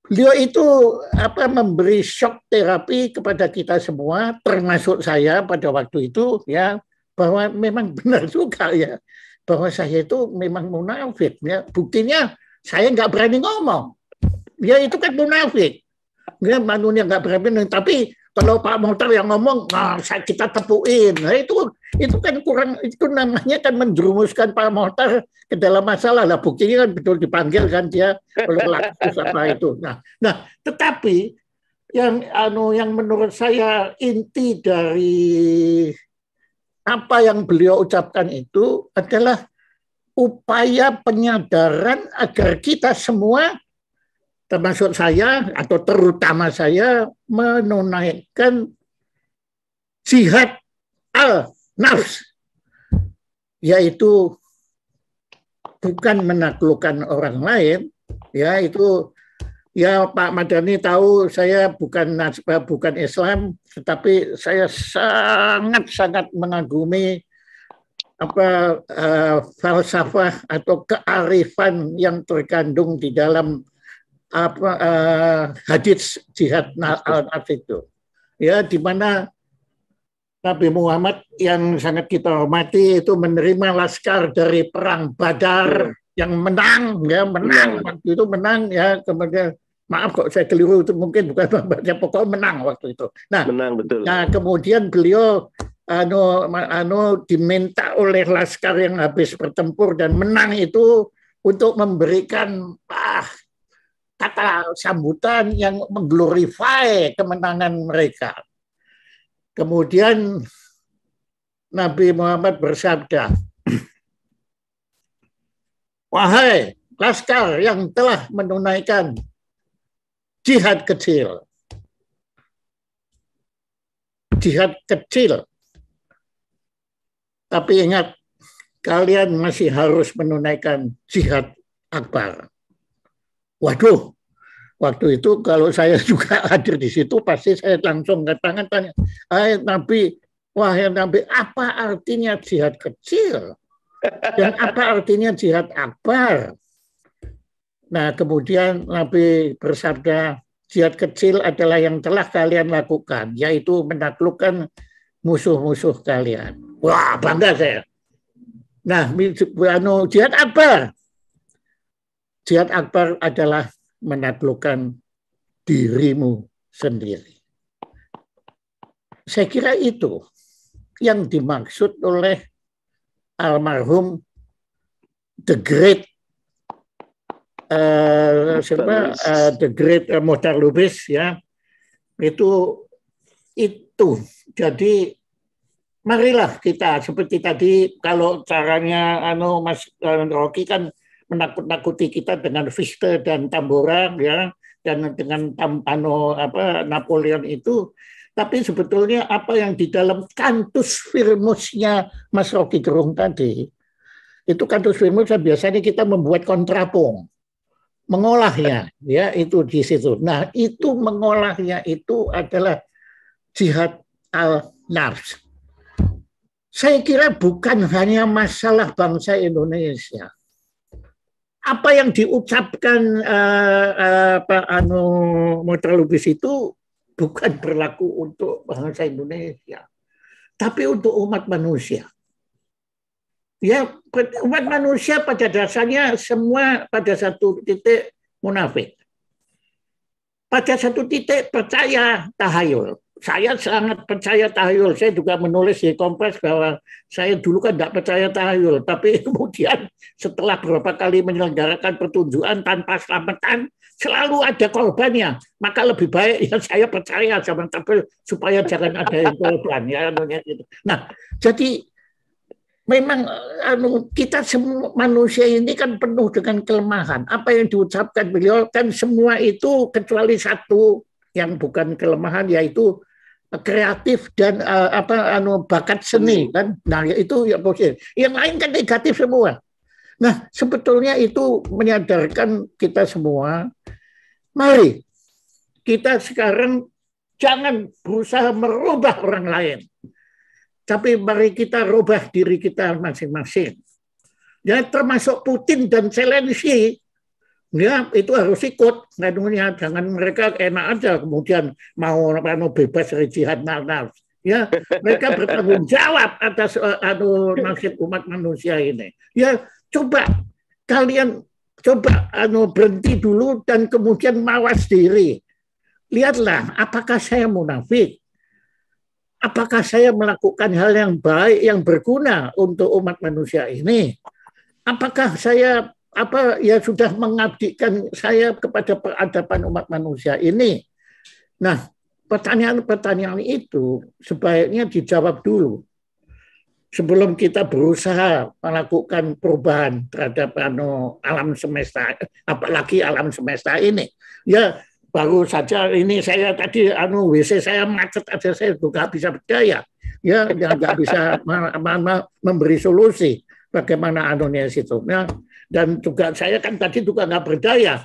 [SPEAKER 4] beliau itu apa memberi shock terapi kepada kita semua termasuk saya pada waktu itu ya bahwa memang benar juga ya bahwa saya itu memang munafik ya buktinya saya nggak berani ngomong ya itu kan munafik ya manusia nggak berani tapi kalau Pak Motor yang ngomong nah kita tepuin nah itu itu kan kurang itu namanya kan menjerumuskan Pak Motor ke dalam masalah lah buktinya kan betul dipanggil kan dia pelaku apa itu nah nah tetapi yang anu yang menurut saya inti dari apa yang beliau ucapkan itu adalah upaya penyadaran agar kita semua termasuk saya atau terutama saya menunaikan jihad al nafs yaitu bukan menaklukkan orang lain ya Ya Pak Madani tahu saya bukan eh, bukan Islam, tetapi saya sangat-sangat mengagumi apa uh, falsafah atau kearifan yang terkandung di dalam apa uh, hadits jihad al itu. Ya di mana Nabi Muhammad yang sangat kita hormati itu menerima laskar dari perang Badar iya. yang menang ya menang iya. waktu itu menang ya kemudian maaf kok saya keliru itu mungkin bukan membaca pokok oh, menang waktu itu. Nah, menang betul. Nah, kemudian beliau anu anu diminta oleh laskar yang habis bertempur dan menang itu untuk memberikan ah, kata sambutan yang mengglorify kemenangan mereka. Kemudian Nabi Muhammad bersabda, Wahai laskar yang telah menunaikan jihad kecil. Jihad kecil. Tapi ingat, kalian masih harus menunaikan jihad akbar. Waduh, waktu itu kalau saya juga hadir di situ, pasti saya langsung ke tangan tanya, tapi Nabi, wahai Nabi, apa artinya jihad kecil? Dan apa artinya jihad akbar? Nah, kemudian Nabi bersabda, jihad kecil adalah yang telah kalian lakukan, yaitu menaklukkan musuh-musuh kalian. Wah, bangga saya. Nah, anu, jihad apa Jihad akbar adalah menaklukkan dirimu sendiri. Saya kira itu yang dimaksud oleh almarhum The Great uh, siapa uh, the great uh, modal Lubis ya itu itu jadi marilah kita seperti tadi kalau caranya anu Mas eh, Rocky kan menakut-nakuti kita dengan Fichte dan Tambora ya dan dengan Tampano apa Napoleon itu tapi sebetulnya apa yang di dalam kantus firmusnya Mas Rocky Gerung tadi itu kantus firmus biasanya kita membuat kontrapong mengolahnya ya itu di situ. Nah, itu mengolahnya itu adalah jihad al-nafs. Saya kira bukan hanya masalah bangsa Indonesia. Apa yang diucapkan uh, eh, uh, eh, Pak Anu Motralubis itu bukan berlaku untuk bangsa Indonesia, tapi untuk umat manusia ya umat manusia pada dasarnya semua pada satu titik munafik. Pada satu titik percaya tahayul. Saya sangat percaya tahayul. Saya juga menulis di Kompas bahwa saya dulu kan tidak percaya tahayul. Tapi kemudian setelah beberapa kali menyelenggarakan pertunjukan tanpa selamatan, selalu ada korbannya. Maka lebih baik ya saya percaya sama tapi supaya jangan ada yang korban. Ya, gitu. Nah, jadi memang anu kita semua manusia ini kan penuh dengan kelemahan. Apa yang diucapkan beliau kan semua itu kecuali satu yang bukan kelemahan yaitu eh, kreatif dan uh, apa anu bakat seni kan nah ya itu ya positif yang lain kan negatif semua nah sebetulnya itu menyadarkan kita semua mari kita sekarang jangan berusaha merubah orang lain tapi mari kita rubah diri kita masing-masing. Ya termasuk Putin dan Zelensky ya itu harus ikut dunia jangan mereka enak aja kemudian mau anu bebas jihad nanas ya mereka bertanggung jawab atas uh, anu nasib umat manusia ini ya coba kalian coba anu berhenti dulu dan kemudian mawas diri lihatlah apakah saya munafik apakah saya melakukan hal yang baik yang berguna untuk umat manusia ini apakah saya apa ya sudah mengabdikan saya kepada peradaban umat manusia ini nah pertanyaan-pertanyaan itu sebaiknya dijawab dulu sebelum kita berusaha melakukan perubahan terhadap anu, alam semesta apalagi alam semesta ini ya baru saja ini saya tadi anu WC saya macet aja saya juga bisa berdaya ya yang nggak bisa memberi solusi bagaimana anunya situ ya, dan juga saya kan tadi juga nggak berdaya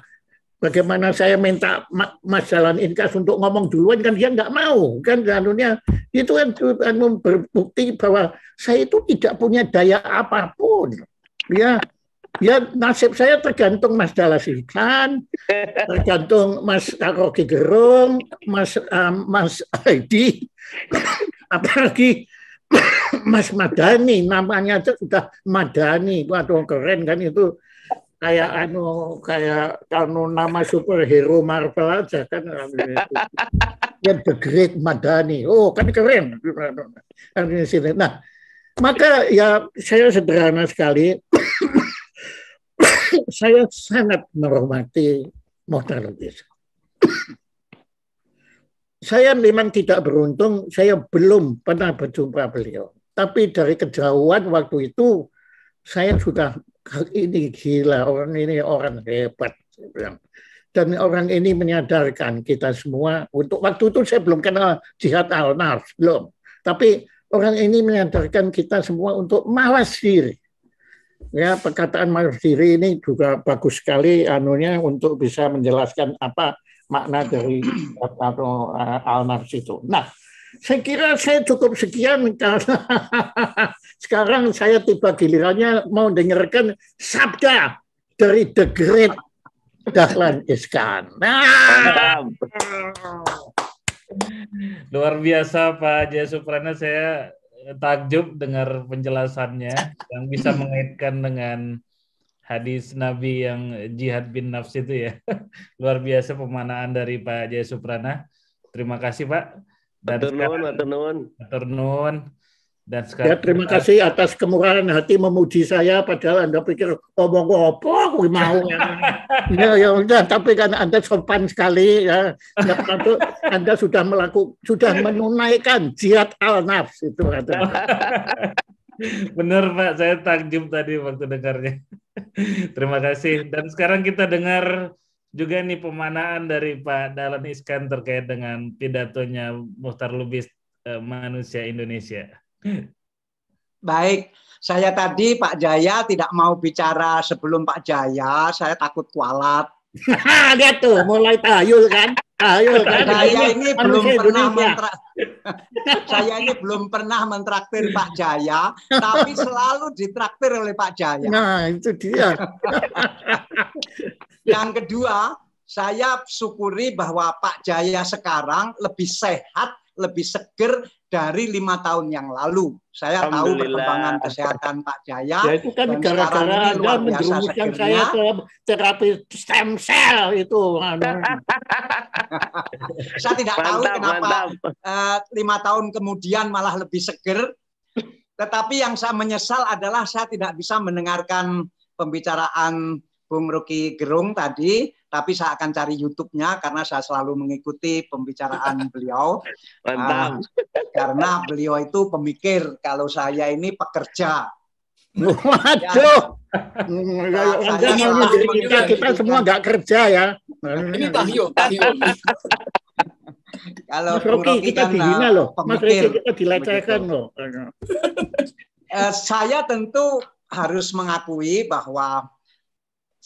[SPEAKER 4] bagaimana saya minta Mas Jalan Inkas untuk ngomong duluan kan dia nggak mau kan anunya itu kan anu, berbukti bahwa saya itu tidak punya daya apapun ya Ya nasib saya tergantung Mas Dalas Ikan, tergantung Mas Rocky Gerung, Mas um, Mas Aidi, apalagi Mas Madani, namanya aja sudah Madani, waduh keren kan itu kayak anu kayak anu nama superhero Marvel aja kan ya the Great Madani oh kan keren nah maka ya saya sederhana sekali saya sangat menghormati modal logis. saya memang tidak beruntung, saya belum pernah berjumpa beliau. Tapi dari kejauhan waktu itu, saya sudah ini gila, orang ini orang hebat. Dan orang ini menyadarkan kita semua, untuk waktu itu saya belum kenal jihad al-nars, belum. Tapi orang ini menyadarkan kita semua untuk mawas diri ya perkataan mandiri ini juga bagus sekali anunya untuk bisa menjelaskan apa makna dari atau uh, al-nafs itu. Nah, saya kira saya cukup sekian karena sekarang saya tiba gilirannya mau dengarkan sabda dari The Great Dahlan Iskan.
[SPEAKER 1] Nah. Luar biasa Pak Jaya Suprana, saya takjub dengar penjelasannya yang bisa mengaitkan dengan hadis Nabi yang jihad bin nafs itu ya. Luar biasa pemanaan dari Pak Jaya Suprana. Terima kasih Pak. Dan Atur nuwun, dan ya, sekarang, ya, terima kasih
[SPEAKER 4] atas kemurahan hati memuji saya padahal Anda pikir ngomong oh, apa aku mau. ya, ya udah ya, tapi kan Anda sopan sekali ya. Tentu Anda sudah melakukan sudah menunaikan jihad
[SPEAKER 1] al nafs itu kata. Benar Pak, saya takjub tadi waktu dengarnya. terima kasih. Dan sekarang kita dengar juga nih pemanaan dari Pak Dalan Iskan terkait dengan pidatonya Muhtar Lubis eh, Manusia Indonesia.
[SPEAKER 5] Baik, saya tadi Pak Jaya tidak mau bicara sebelum Pak Jaya, saya takut kualat. Lihat tuh, mulai tayul kan? Tayul kan? Saya ini belum kan? pernah mentra...
[SPEAKER 1] saya
[SPEAKER 5] ini belum pernah mentraktir Pak Jaya, tapi selalu ditraktir oleh Pak Jaya. Nah, itu dia. Yang kedua, saya syukuri bahwa Pak Jaya sekarang lebih sehat, lebih seger, dari lima tahun yang lalu. Saya tahu perkembangan kesehatan Pak Jaya. Ya, itu kan gara-gara Anda menjerumuskan saya ke terapi stem cell itu. saya tidak mantap, tahu kenapa uh, lima tahun kemudian malah lebih seger. Tetapi yang saya menyesal adalah saya tidak bisa mendengarkan pembicaraan Bung Ruki Gerung tadi tapi saya akan cari YouTube-nya karena saya selalu mengikuti pembicaraan beliau. Mantap. Uh, karena beliau itu pemikir, kalau saya ini pekerja. Waduh. Ya, ya saya, saya kita, kita semua nggak kerja ya. Ini
[SPEAKER 4] tahyo,
[SPEAKER 2] tahyo.
[SPEAKER 5] kalau Mas Rocky, Roki kita kan, dihina ah, loh. Mas Rocky kita dilecehkan loh. Uh, saya tentu harus mengakui bahwa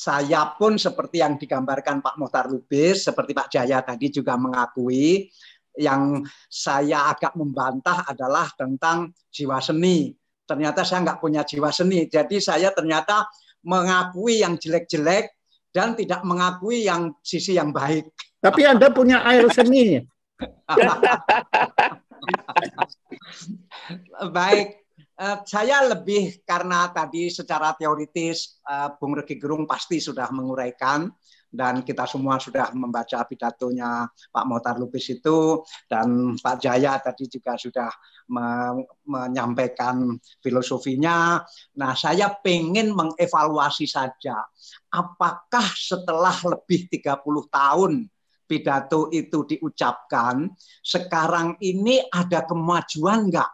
[SPEAKER 5] saya pun seperti yang digambarkan Pak Mohtar Lubis, seperti Pak Jaya tadi juga mengakui, yang saya agak membantah adalah tentang jiwa seni. Ternyata saya nggak punya jiwa seni, jadi saya ternyata mengakui yang jelek-jelek dan tidak mengakui yang sisi yang baik.
[SPEAKER 4] Tapi Anda punya air seni.
[SPEAKER 5] Baik, Eh, saya lebih karena tadi secara teoritis eh, Bung Regi Gerung pasti sudah menguraikan dan kita semua sudah membaca pidatonya Pak Motar Lubis itu dan Pak Jaya tadi juga sudah me menyampaikan filosofinya. Nah, saya ingin mengevaluasi saja apakah setelah lebih 30 tahun pidato itu diucapkan, sekarang ini ada kemajuan enggak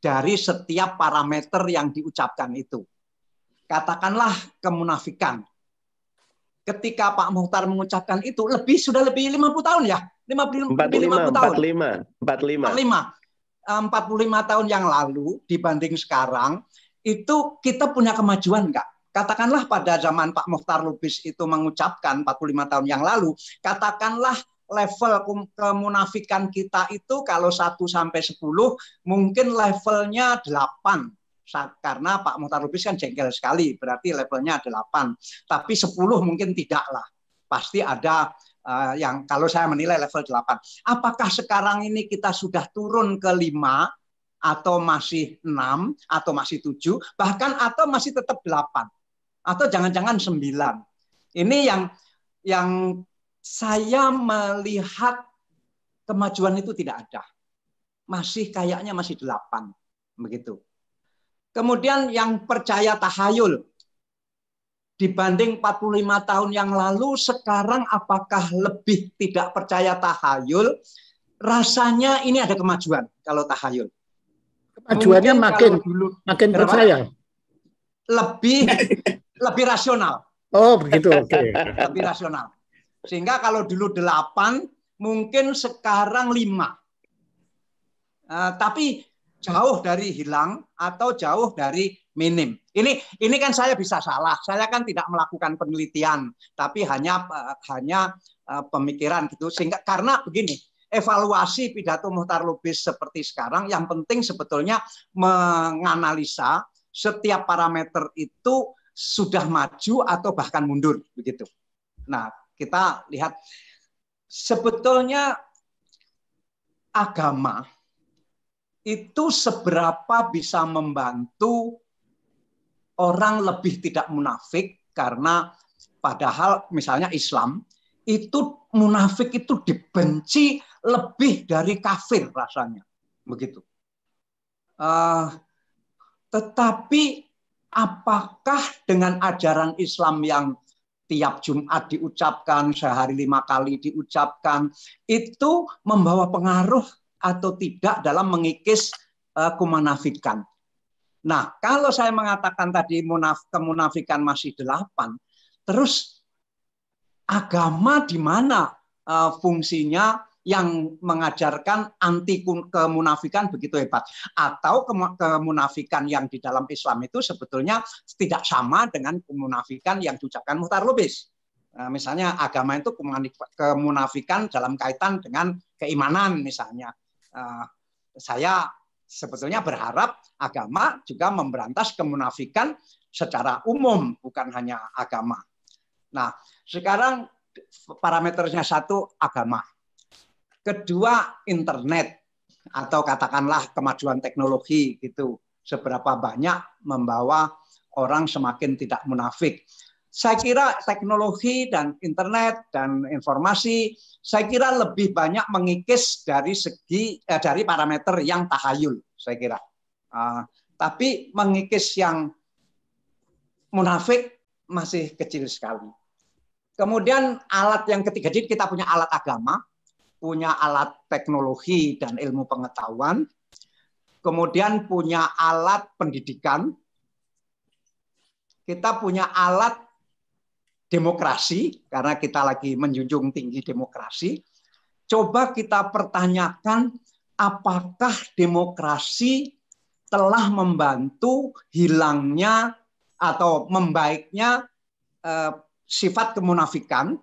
[SPEAKER 5] dari setiap parameter yang diucapkan itu. Katakanlah kemunafikan. Ketika Pak Muhtar mengucapkan itu, lebih sudah lebih 50 tahun ya? 50, 45, lima. 50 tahun. 45, 45. 45. 45 tahun yang lalu dibanding sekarang, itu kita punya kemajuan enggak? Katakanlah pada zaman Pak Muhtar Lubis itu mengucapkan 45 tahun yang lalu, katakanlah level kemunafikan kita itu kalau 1 sampai 10 mungkin levelnya 8 karena Pak Muhtar Lubis kan jengkel sekali berarti levelnya 8 tapi 10 mungkin tidak lah pasti ada uh, yang kalau saya menilai level 8 apakah sekarang ini kita sudah turun ke 5 atau masih 6 atau masih 7 bahkan atau masih tetap 8 atau jangan-jangan 9 ini yang yang saya melihat kemajuan itu tidak ada. Masih kayaknya masih delapan. Begitu. Kemudian yang percaya tahayul. Dibanding 45 tahun yang lalu, sekarang apakah lebih tidak percaya tahayul? Rasanya ini ada kemajuan kalau tahayul. Kemajuannya Mungkin makin
[SPEAKER 3] dulu, makin percaya.
[SPEAKER 5] Lebih lebih rasional. Oh, begitu. Oke. Okay. Lebih rasional sehingga kalau dulu delapan, mungkin sekarang lima. Uh, tapi jauh dari hilang atau jauh dari minim. Ini ini kan saya bisa salah. Saya kan tidak melakukan penelitian, tapi hanya uh, hanya uh, pemikiran gitu. Sehingga karena begini, evaluasi pidato Muhtar Lubis seperti sekarang yang penting sebetulnya menganalisa setiap parameter itu sudah maju atau bahkan mundur begitu. Nah, kita lihat sebetulnya agama itu seberapa bisa membantu orang lebih tidak munafik karena padahal misalnya Islam itu munafik itu dibenci lebih dari kafir rasanya begitu. Uh, tetapi apakah dengan ajaran Islam yang tiap Jumat diucapkan, sehari lima kali diucapkan, itu membawa pengaruh atau tidak dalam mengikis eh, kumanafikan. Nah, kalau saya mengatakan tadi munaf, kemunafikan masih delapan, terus agama di mana eh, fungsinya yang mengajarkan anti kemunafikan begitu hebat atau kemunafikan yang di dalam Islam itu sebetulnya tidak sama dengan kemunafikan yang diucapkan Muhtar Lubis. Nah, misalnya agama itu kemunafikan dalam kaitan dengan keimanan misalnya. Eh, saya sebetulnya berharap agama juga memberantas kemunafikan secara umum bukan hanya agama. Nah, sekarang parameternya satu agama. Kedua, internet atau katakanlah kemajuan teknologi gitu. Seberapa banyak membawa orang semakin tidak munafik. Saya kira teknologi dan internet dan informasi saya kira lebih banyak mengikis dari segi eh, dari parameter yang tahayul saya kira. Uh, tapi mengikis yang munafik masih kecil sekali. Kemudian alat yang ketiga, jadi kita punya alat agama, punya alat teknologi dan ilmu pengetahuan, kemudian punya alat pendidikan, kita punya alat demokrasi karena kita lagi menjunjung tinggi demokrasi. Coba kita pertanyakan apakah demokrasi telah membantu hilangnya atau membaiknya eh, sifat kemunafikan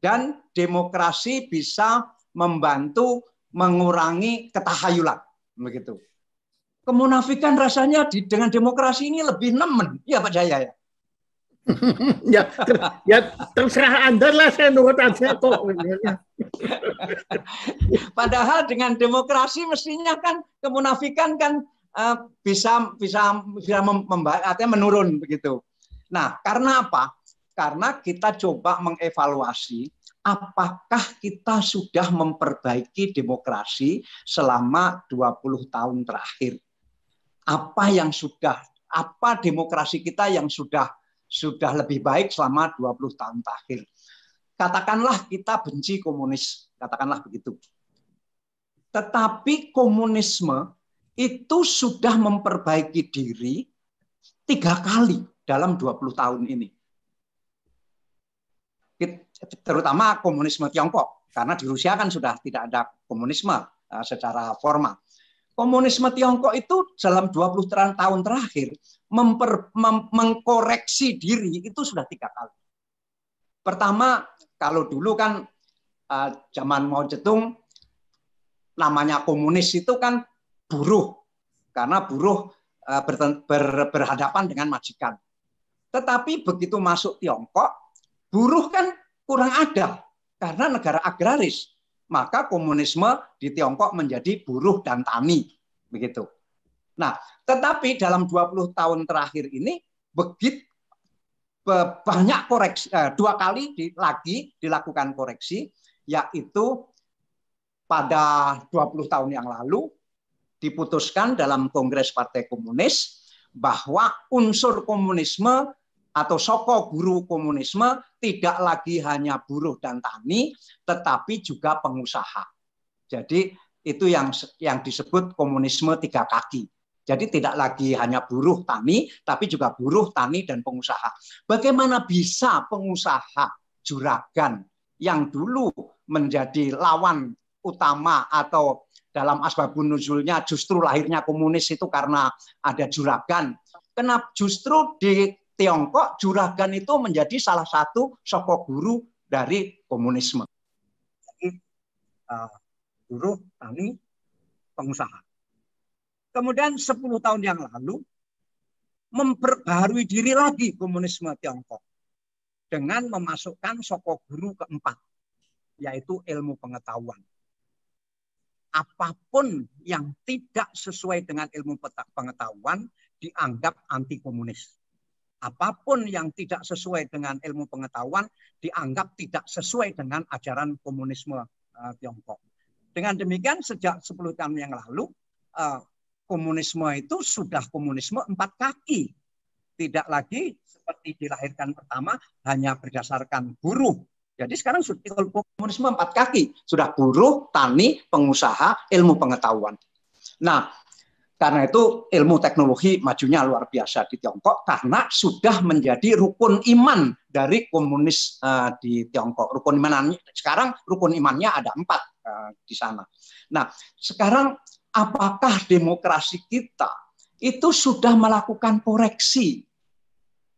[SPEAKER 5] dan demokrasi bisa membantu mengurangi ketahayulan begitu. Kemunafikan rasanya di, dengan demokrasi ini lebih nemen, ya Pak Jaya ya. ya, ter, ya terserah Anda lah saya nurut aja kok. Padahal dengan demokrasi mestinya kan kemunafikan kan uh, bisa bisa bisa mem, artinya menurun begitu. Nah, karena apa? Karena kita coba mengevaluasi apakah kita sudah memperbaiki demokrasi selama 20 tahun terakhir. Apa yang sudah apa demokrasi kita yang sudah sudah lebih baik selama 20 tahun terakhir. Katakanlah kita benci komunis, katakanlah begitu. Tetapi komunisme itu sudah memperbaiki diri tiga kali dalam 20 tahun ini terutama komunisme Tiongkok karena di Rusia kan sudah tidak ada komunisme eh, secara formal. Komunisme Tiongkok itu dalam 20 tahun terakhir memper, mem, mengkoreksi diri itu sudah tiga kali. Pertama, kalau dulu kan eh, zaman Mao Zedong namanya komunis itu kan buruh karena buruh eh, ber, berhadapan dengan majikan. Tetapi begitu masuk Tiongkok Buruh kan kurang ada karena negara agraris. Maka komunisme di Tiongkok menjadi buruh dan tani. Begitu. Nah, tetapi dalam 20 tahun terakhir ini begitu banyak koreksi eh, dua kali lagi dilakukan koreksi yaitu pada 20 tahun yang lalu diputuskan dalam Kongres Partai Komunis bahwa unsur komunisme atau soko guru komunisme tidak lagi hanya buruh dan tani tetapi juga pengusaha. Jadi itu yang yang disebut komunisme tiga kaki. Jadi tidak lagi hanya buruh tani tapi juga buruh tani dan pengusaha. Bagaimana bisa pengusaha juragan yang dulu menjadi lawan utama atau dalam asbabun nuzulnya justru lahirnya komunis itu karena ada juragan. Kenapa justru di Tiongkok, Juragan itu menjadi salah satu sokok guru dari komunisme. Jadi uh, eh, tani, pengusaha. Kemudian 10 tahun yang lalu memperbarui diri lagi komunisme Tiongkok dengan memasukkan sokok guru keempat yaitu ilmu pengetahuan. Apapun yang tidak sesuai dengan ilmu pengetahuan dianggap anti komunis apapun yang tidak sesuai dengan ilmu pengetahuan dianggap tidak sesuai dengan ajaran komunisme eh, Tiongkok. Dengan demikian sejak 10 tahun yang lalu eh, komunisme itu sudah komunisme empat kaki. Tidak lagi seperti dilahirkan pertama hanya berdasarkan buruh. Jadi sekarang sudah komunisme empat kaki, sudah buruh, tani, pengusaha, ilmu pengetahuan. Nah, karena itu ilmu teknologi majunya luar biasa di Tiongkok karena sudah menjadi rukun iman dari komunis uh, di Tiongkok. Rukun iman sekarang rukun imannya ada empat uh, di sana. Nah sekarang apakah demokrasi kita itu sudah melakukan koreksi?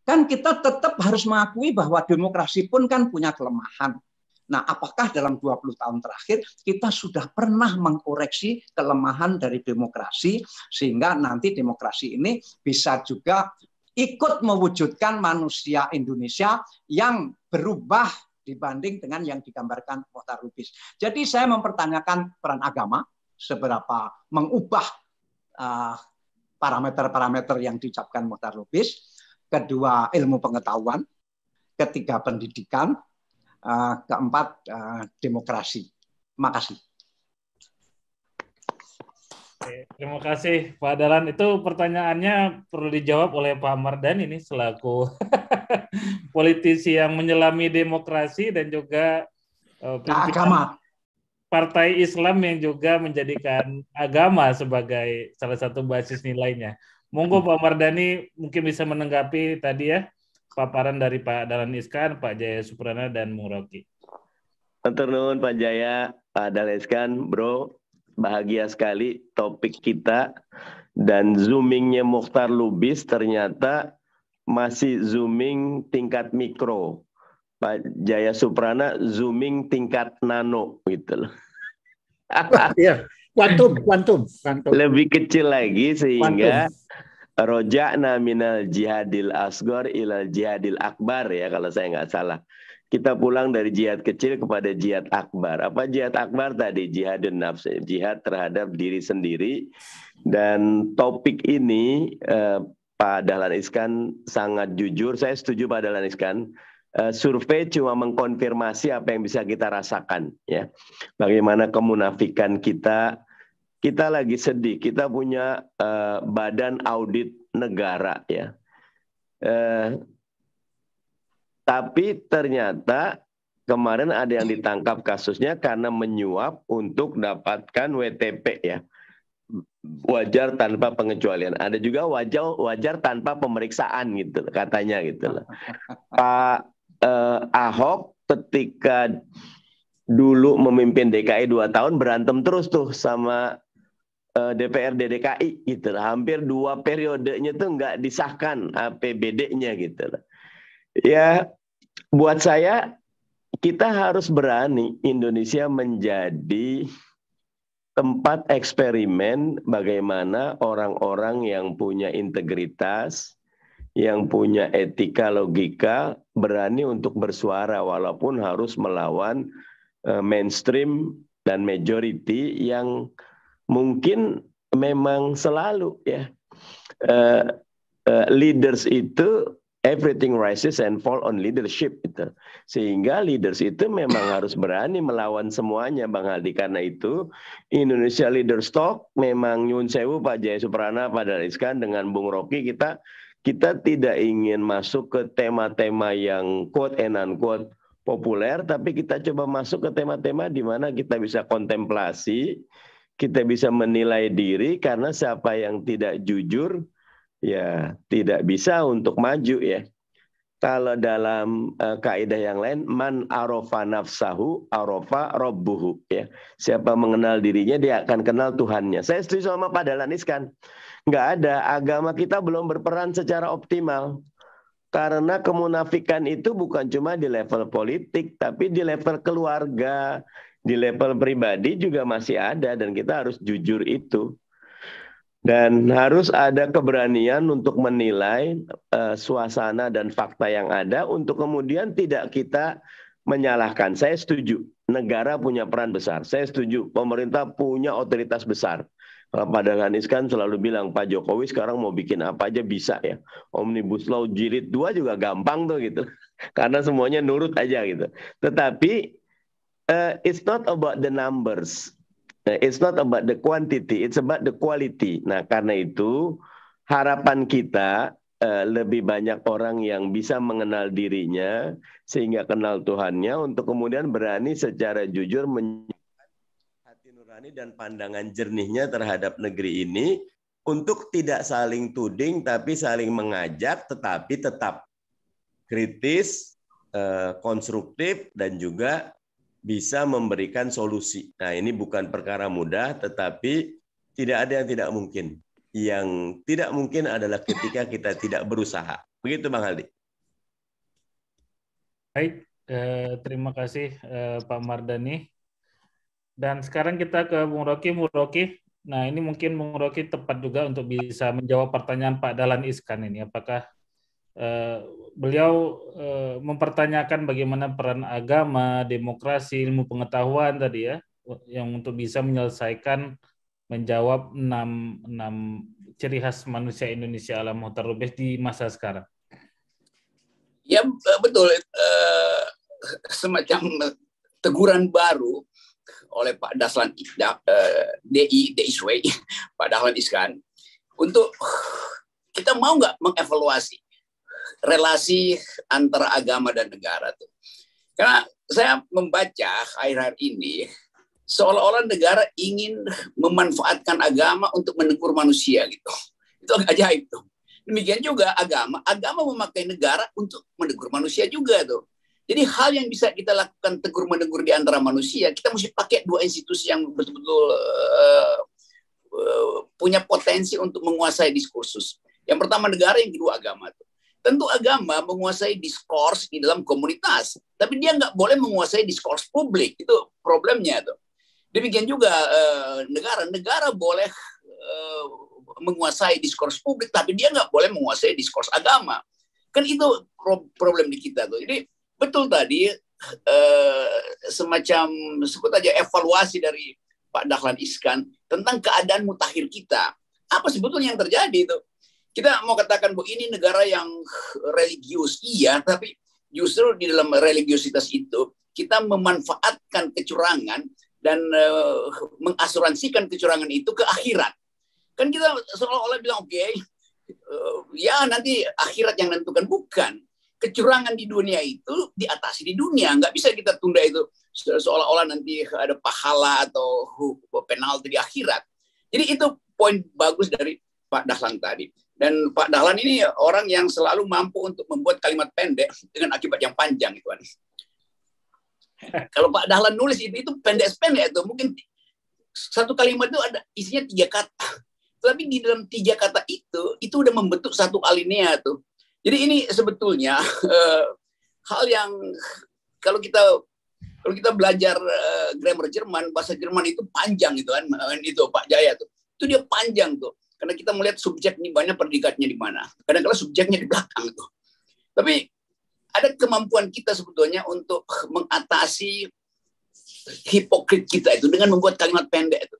[SPEAKER 5] Kan kita tetap harus mengakui bahwa demokrasi pun kan punya kelemahan Nah, apakah dalam 20 tahun terakhir kita sudah pernah mengkoreksi kelemahan dari demokrasi sehingga nanti demokrasi ini bisa juga ikut mewujudkan manusia Indonesia yang berubah dibanding dengan yang digambarkan Muhtar Rubis. Jadi saya mempertanyakan peran agama seberapa mengubah parameter eh, parameter-parameter yang diucapkan Muhtar Lubis, kedua ilmu pengetahuan, ketiga pendidikan, Eh, keempat uh, demokrasi. Makasih.
[SPEAKER 1] Oke, terima kasih Pak Dalan. Itu pertanyaannya perlu dijawab oleh Pak Mardan ini selaku politisi yang menyelami demokrasi dan juga uh, agama partai Islam yang juga menjadikan agama sebagai salah satu basis nilainya. Monggo Pak Mardani mungkin bisa menanggapi tadi ya paparan dari Pak Dalan Iskan, Pak Jaya Suprana, dan Muroki.
[SPEAKER 2] Rocky. Pak Jaya, Pak Dalan Iskan, Bro, bahagia sekali topik kita dan zoomingnya Mukhtar Lubis ternyata masih zooming tingkat mikro. Pak Jaya Suprana zooming tingkat nano gitu loh. Iya, kuantum, kuantum, kuantum. Lebih kecil lagi sehingga quantum rojakna minal jihadil asgor ilal jihadil akbar ya kalau saya nggak salah. Kita pulang dari jihad kecil kepada jihad akbar. Apa jihad akbar tadi? jihad nafsu, jihad terhadap diri sendiri. Dan topik ini eh, Pak Dahlan Iskan sangat jujur. Saya setuju Pak Dahlan Iskan. Eh, survei cuma mengkonfirmasi apa yang bisa kita rasakan ya bagaimana kemunafikan kita kita lagi sedih. Kita punya uh, badan audit negara ya. Uh, tapi ternyata kemarin ada yang ditangkap kasusnya karena menyuap untuk dapatkan WTP ya. Wajar tanpa pengecualian. Ada juga wajar wajar tanpa pemeriksaan gitu katanya gitu loh. Pak uh, Ahok ketika dulu memimpin DKI dua tahun berantem terus tuh sama Eh, DPRD DKI gitu lah. Hampir dua periodenya tuh nggak disahkan APBD-nya gitu lah. Ya buat saya kita harus berani Indonesia menjadi tempat eksperimen bagaimana orang-orang yang punya integritas, yang punya etika logika berani untuk bersuara walaupun harus melawan eh, mainstream dan majority yang mungkin memang selalu ya uh, uh, leaders itu everything rises and fall on leadership itu. Sehingga leaders itu memang harus berani melawan semuanya Bang Aldi karena itu Indonesia Leaders Talk memang Yun Sewu Pak Jaya Suprana Pak Dariskan dengan Bung Rocky kita kita tidak ingin masuk ke tema-tema yang quote and unquote populer tapi kita coba masuk ke tema-tema di mana kita bisa kontemplasi kita bisa menilai diri karena siapa yang tidak jujur ya tidak bisa untuk maju ya. Kalau dalam uh, kaidah yang lain man arofa nafsahu arofa robbuhu ya. Siapa mengenal dirinya dia akan kenal Tuhannya. Saya setuju sama Pak Dalanis kan. Nggak ada agama kita belum berperan secara optimal. Karena kemunafikan itu bukan cuma di level politik, tapi di level keluarga, di level pribadi juga masih ada dan kita harus jujur itu dan harus ada keberanian untuk menilai uh, suasana dan fakta yang ada untuk kemudian tidak kita menyalahkan. Saya setuju, negara punya peran besar. Saya setuju, pemerintah punya otoritas besar. Kalau Pak Dahlan kan selalu bilang, Pak Jokowi sekarang mau bikin apa aja bisa ya. Omnibus Law jilid 2 juga gampang tuh gitu. Karena semuanya nurut aja gitu. Tetapi uh, it's not about the numbers, uh, it's not about the quantity, it's about the quality. Nah, karena itu harapan kita uh, lebih banyak orang yang bisa mengenal dirinya sehingga kenal Tuhannya untuk kemudian berani secara jujur menyatakan hati nurani dan pandangan jernihnya terhadap negeri ini untuk tidak saling tuding tapi saling mengajak tetapi tetap kritis, uh, konstruktif dan juga bisa memberikan solusi. Nah, ini bukan perkara mudah, tetapi tidak ada yang tidak mungkin. Yang tidak mungkin adalah ketika kita tidak berusaha. Begitu, Bang Aldi.
[SPEAKER 1] Baik, eh, terima kasih eh, Pak Mardani. Dan sekarang kita ke Bung Roki. Bung Roki, nah ini mungkin Bung Roki tepat juga untuk bisa menjawab pertanyaan Pak Dalan Iskan ini. Apakah Eh, beliau eh, mempertanyakan bagaimana peran agama, demokrasi, ilmu pengetahuan tadi ya, yang untuk bisa menyelesaikan menjawab enam enam ciri khas manusia Indonesia alam Muhtar di masa sekarang.
[SPEAKER 3] Ya eh, betul, semacam teguran baru oleh Pak Daslan DI DI Pak Dahlan Iskan untuk kita mau nggak mengevaluasi relasi antara agama dan negara tuh. Karena saya membaca akhir-akhir ini seolah-olah negara ingin memanfaatkan agama untuk menegur manusia gitu. Itu agak ajaib tuh. Demikian juga agama, agama memakai negara untuk menegur manusia juga tuh. Jadi hal yang bisa kita lakukan tegur menegur di antara manusia, kita mesti pakai dua institusi yang betul-betul uh, uh, punya potensi untuk menguasai diskursus. Yang pertama negara, yang kedua agama tuh. Tentu agama menguasai diskurs di dalam komunitas, tapi dia nggak boleh menguasai diskurs publik. Itu problemnya tuh. Demikian juga negara-negara eh, boleh eh, menguasai diskurs publik, tapi dia nggak boleh menguasai diskurs agama. Kan itu pro problem di kita tuh. Jadi betul tadi eh, semacam sebut aja evaluasi dari Pak Dahlan Iskan tentang keadaan mutakhir kita. Apa sebetulnya yang terjadi itu? Kita mau katakan bahwa ini negara yang religius, iya, tapi justru di dalam religiositas itu kita memanfaatkan kecurangan dan uh, mengasuransikan kecurangan itu ke akhirat. Kan kita seolah-olah bilang, oke, okay, uh, eh, ya nanti akhirat yang menentukan. Bukan. Kecurangan di dunia itu diatasi di dunia. Nggak bisa kita tunda itu seolah-olah nanti ada pahala atau penalti di akhirat. Jadi itu poin bagus dari Pak Dahlan tadi. Dan Pak Dahlan ini orang yang selalu mampu untuk membuat kalimat pendek dengan akibat yang panjang itu Anies. Kalau Pak Dahlan nulis itu, itu pendek-pendek itu mungkin satu kalimat itu ada isinya tiga kata. Tapi di dalam tiga kata itu itu udah membentuk satu alinea tuh. Jadi ini sebetulnya uh, hal yang kalau kita kalau kita belajar uh, grammar Jerman, bahasa Jerman itu panjang itu kan, itu Pak Jaya tuh. Itu dia panjang tuh karena kita melihat subjek ini banyak perdikatnya di mana. Kadang-kadang subjeknya di belakang tuh. Tapi ada kemampuan kita sebetulnya untuk mengatasi hipokrit kita itu dengan membuat kalimat pendek itu.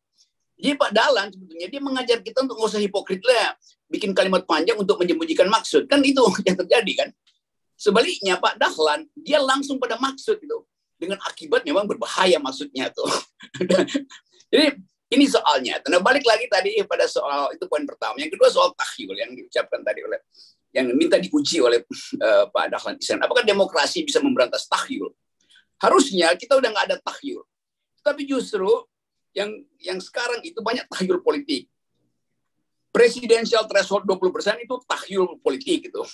[SPEAKER 3] Jadi Pak Dalan sebetulnya dia mengajar kita untuk nggak usah hipokrit lah, bikin kalimat panjang untuk menyembunyikan maksud. Kan itu yang terjadi kan. Sebaliknya Pak Dahlan dia langsung pada maksud itu dengan akibat memang berbahaya maksudnya tuh. Jadi ini soalnya. Nah, balik lagi tadi pada soal itu poin pertama. Yang kedua soal takhyul yang diucapkan tadi oleh yang minta diuji oleh uh, Pak Dahlan Isan. Apakah demokrasi bisa memberantas takhyul? Harusnya kita udah nggak ada takhyul. Tapi justru yang yang sekarang itu banyak takhyul politik. Presidensial threshold 20% itu takhyul politik gitu.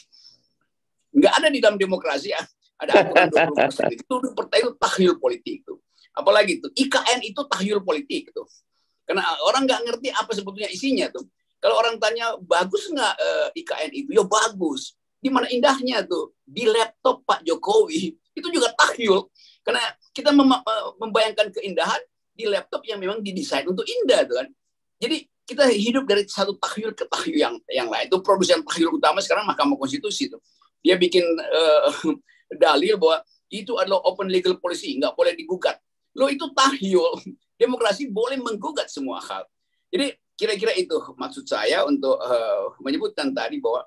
[SPEAKER 3] Nggak ada di dalam demokrasi ya. Ada aturan
[SPEAKER 2] 20% itu,
[SPEAKER 3] itu takhyul politik itu. Apalagi itu IKN itu takhyul politik itu karena orang nggak ngerti apa sebetulnya isinya tuh. Kalau orang tanya bagus nggak e, eh, IKN itu, ya bagus. Di mana indahnya tuh di laptop Pak Jokowi itu juga tahyul. Karena kita mem membayangkan keindahan di laptop yang memang didesain untuk indah tuh kan. Jadi kita hidup dari satu tahyul ke tahyul yang yang lain. Itu produsen tahyul utama sekarang Mahkamah Konstitusi tuh. Dia bikin uh, dalil bahwa itu adalah open legal policy, nggak boleh digugat. Lo itu tahyul. Demokrasi boleh menggugat semua hal. Jadi kira-kira itu maksud saya untuk uh, menyebutkan tadi bahwa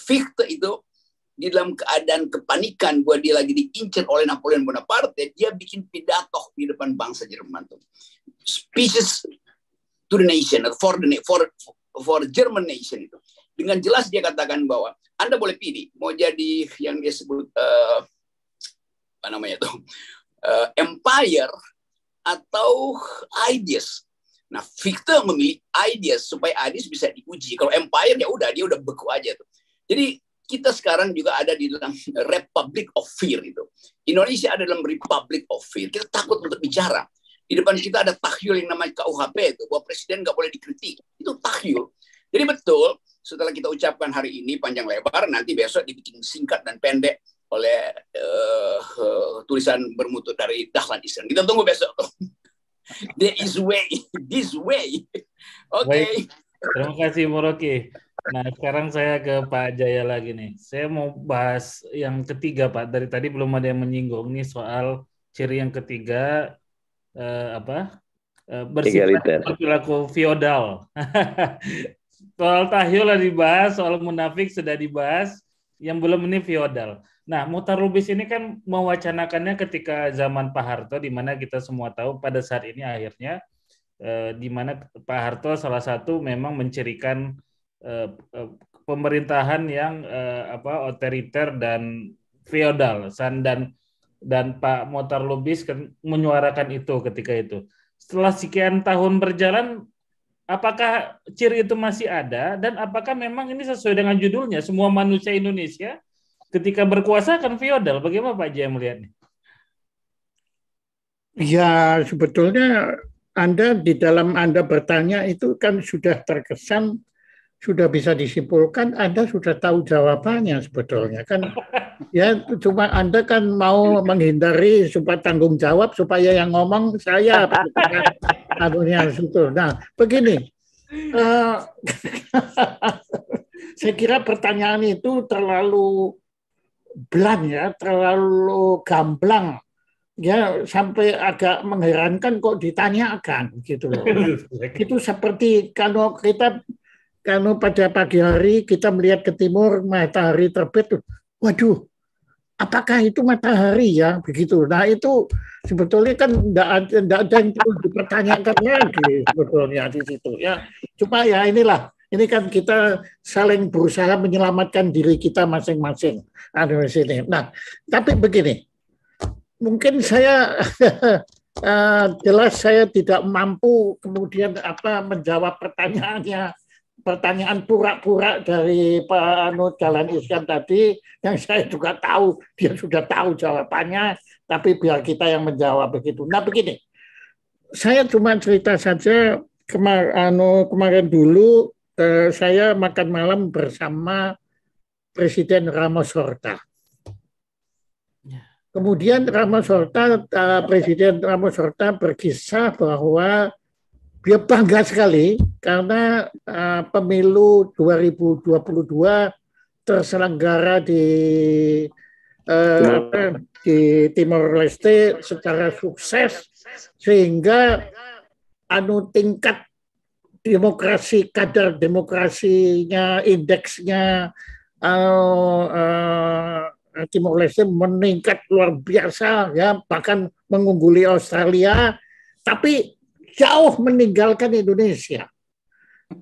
[SPEAKER 3] Fichte itu di dalam keadaan kepanikan buat dia lagi diincar oleh Napoleon Bonaparte, dia bikin pidato di depan bangsa Jerman tuh. Speeches to the nation, for the for for German nation itu. Dengan jelas dia katakan bahwa Anda boleh pilih mau jadi yang dia sebut uh, apa namanya tuh uh, empire atau ideas. Nah, Victor memilih ideas supaya ideas bisa diuji. Kalau empire ya udah dia udah beku aja tuh. Jadi kita sekarang juga ada di dalam Republic of Fear itu. Indonesia ada dalam Republic of Fear. Kita takut untuk bicara. Di depan kita ada tahyul yang namanya KUHP itu bahwa presiden nggak boleh dikritik. Itu tahyul. Jadi betul setelah kita ucapkan hari ini panjang lebar, nanti besok dibikin singkat dan pendek oleh uh, tulisan bermutu dari Dahlan Isran. Kita tunggu besok. There is way, this way. Oke. Okay.
[SPEAKER 1] Terima kasih Muroki. Nah sekarang saya ke Pak Jaya lagi nih. Saya mau bahas yang ketiga Pak. Dari tadi belum ada yang menyinggung nih soal ciri yang ketiga uh, apa uh, bersifat perilaku feodal. soal tahyul dibahas, soal munafik sudah dibahas. Yang belum ini feodal. Nah, Mutar Lubis ini kan mewacanakannya ketika zaman Pak Harto, di mana kita semua tahu pada saat ini akhirnya eh, di mana Pak Harto salah satu memang mencirikan eh, eh pemerintahan yang eh, apa otoriter dan feodal san dan dan Pak Mutar Lubis kan menyuarakan itu ketika itu. Setelah sekian tahun berjalan, apakah ciri itu masih ada dan apakah memang ini sesuai dengan judulnya semua manusia Indonesia ketika berkuasa kan feodal. Bagaimana Pak Jaya melihatnya?
[SPEAKER 4] Ya, sebetulnya Anda di dalam Anda bertanya itu kan sudah terkesan sudah bisa disimpulkan Anda sudah tahu jawabannya sebetulnya kan ya cuma Anda kan mau menghindari supaya tanggung jawab supaya yang ngomong saya anunya situ. Nah, begini.
[SPEAKER 1] Eh,
[SPEAKER 4] saya kira pertanyaan itu terlalu blan ya, terlalu gamblang ya sampai agak mengherankan kok ditanyakan gitu loh. itu seperti kalau kita kalau pada pagi hari kita melihat ke timur matahari terbit, waduh, apakah itu matahari ya begitu? Nah itu sebetulnya kan tidak ada, ada yang perlu dipertanyakan lagi sebetulnya di situ ya. Cuma ya inilah ini kan kita saling berusaha menyelamatkan diri kita masing-masing. Ada di sini. Nah, tapi begini, mungkin saya eh, jelas saya tidak mampu kemudian apa menjawab pertanyaannya pertanyaan pura-pura dari Pak Anu Jalan Iskan tadi yang saya juga tahu dia sudah tahu jawabannya tapi biar kita yang menjawab begitu. Nah begini, saya cuma cerita saja kemar anu kemarin dulu Eh, saya makan malam bersama Presiden Ramos Horta. Ya. Kemudian Ramos Horta, eh, Presiden Ramos Horta berkisah bahwa dia bangga sekali karena eh, pemilu 2022 terselenggara di eh, ya. di Timor Leste secara sukses sehingga anu tingkat demokrasi kadar demokrasinya indeksnya uh, uh, Timor Leste meningkat luar biasa ya bahkan mengungguli Australia tapi jauh meninggalkan Indonesia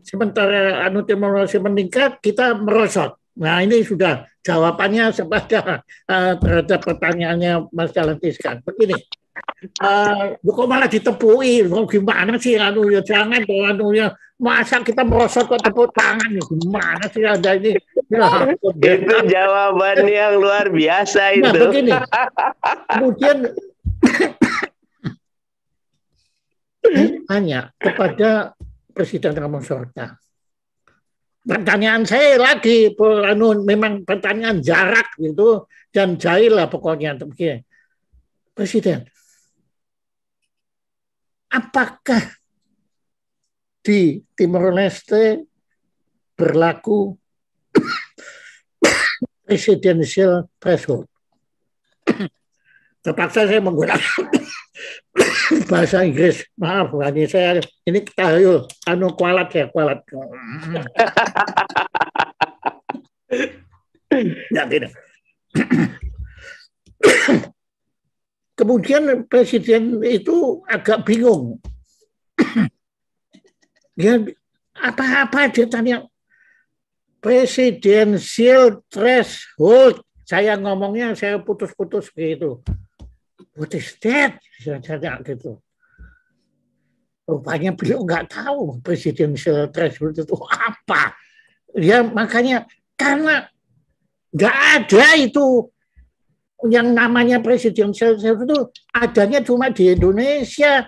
[SPEAKER 4] sementara anu Timor Leste meningkat kita merosot nah ini sudah jawabannya sebagai uh, eh, terhadap pertanyaannya Mas Jalan Tiskan begini Uh, kok malah ditepui, gimana sih anu ya jangan tuh anu ya masa kita merosot ke tepuk tangan ya gimana sih ada ini ya, itu ya. jawaban yang
[SPEAKER 2] luar biasa nah, itu nah, begini, kemudian
[SPEAKER 4] hanya kepada Presiden Ramon Sorda pertanyaan saya lagi anu memang pertanyaan jarak gitu dan jahil lah pokoknya begini Presiden apakah di Timor Leste berlaku presidensial threshold. Terpaksa saya menggunakan bahasa Inggris. Maaf, ini saya ini tahu anu kualat ya kualat. ya tidak. kemudian presiden itu agak bingung. ya apa-apa dia tanya presidential threshold. Saya ngomongnya saya putus-putus gitu. What is that? Saya tanya gitu. Rupanya beliau nggak tahu presidensial threshold itu apa. Ya makanya karena nggak ada itu yang namanya presiden service itu adanya cuma di Indonesia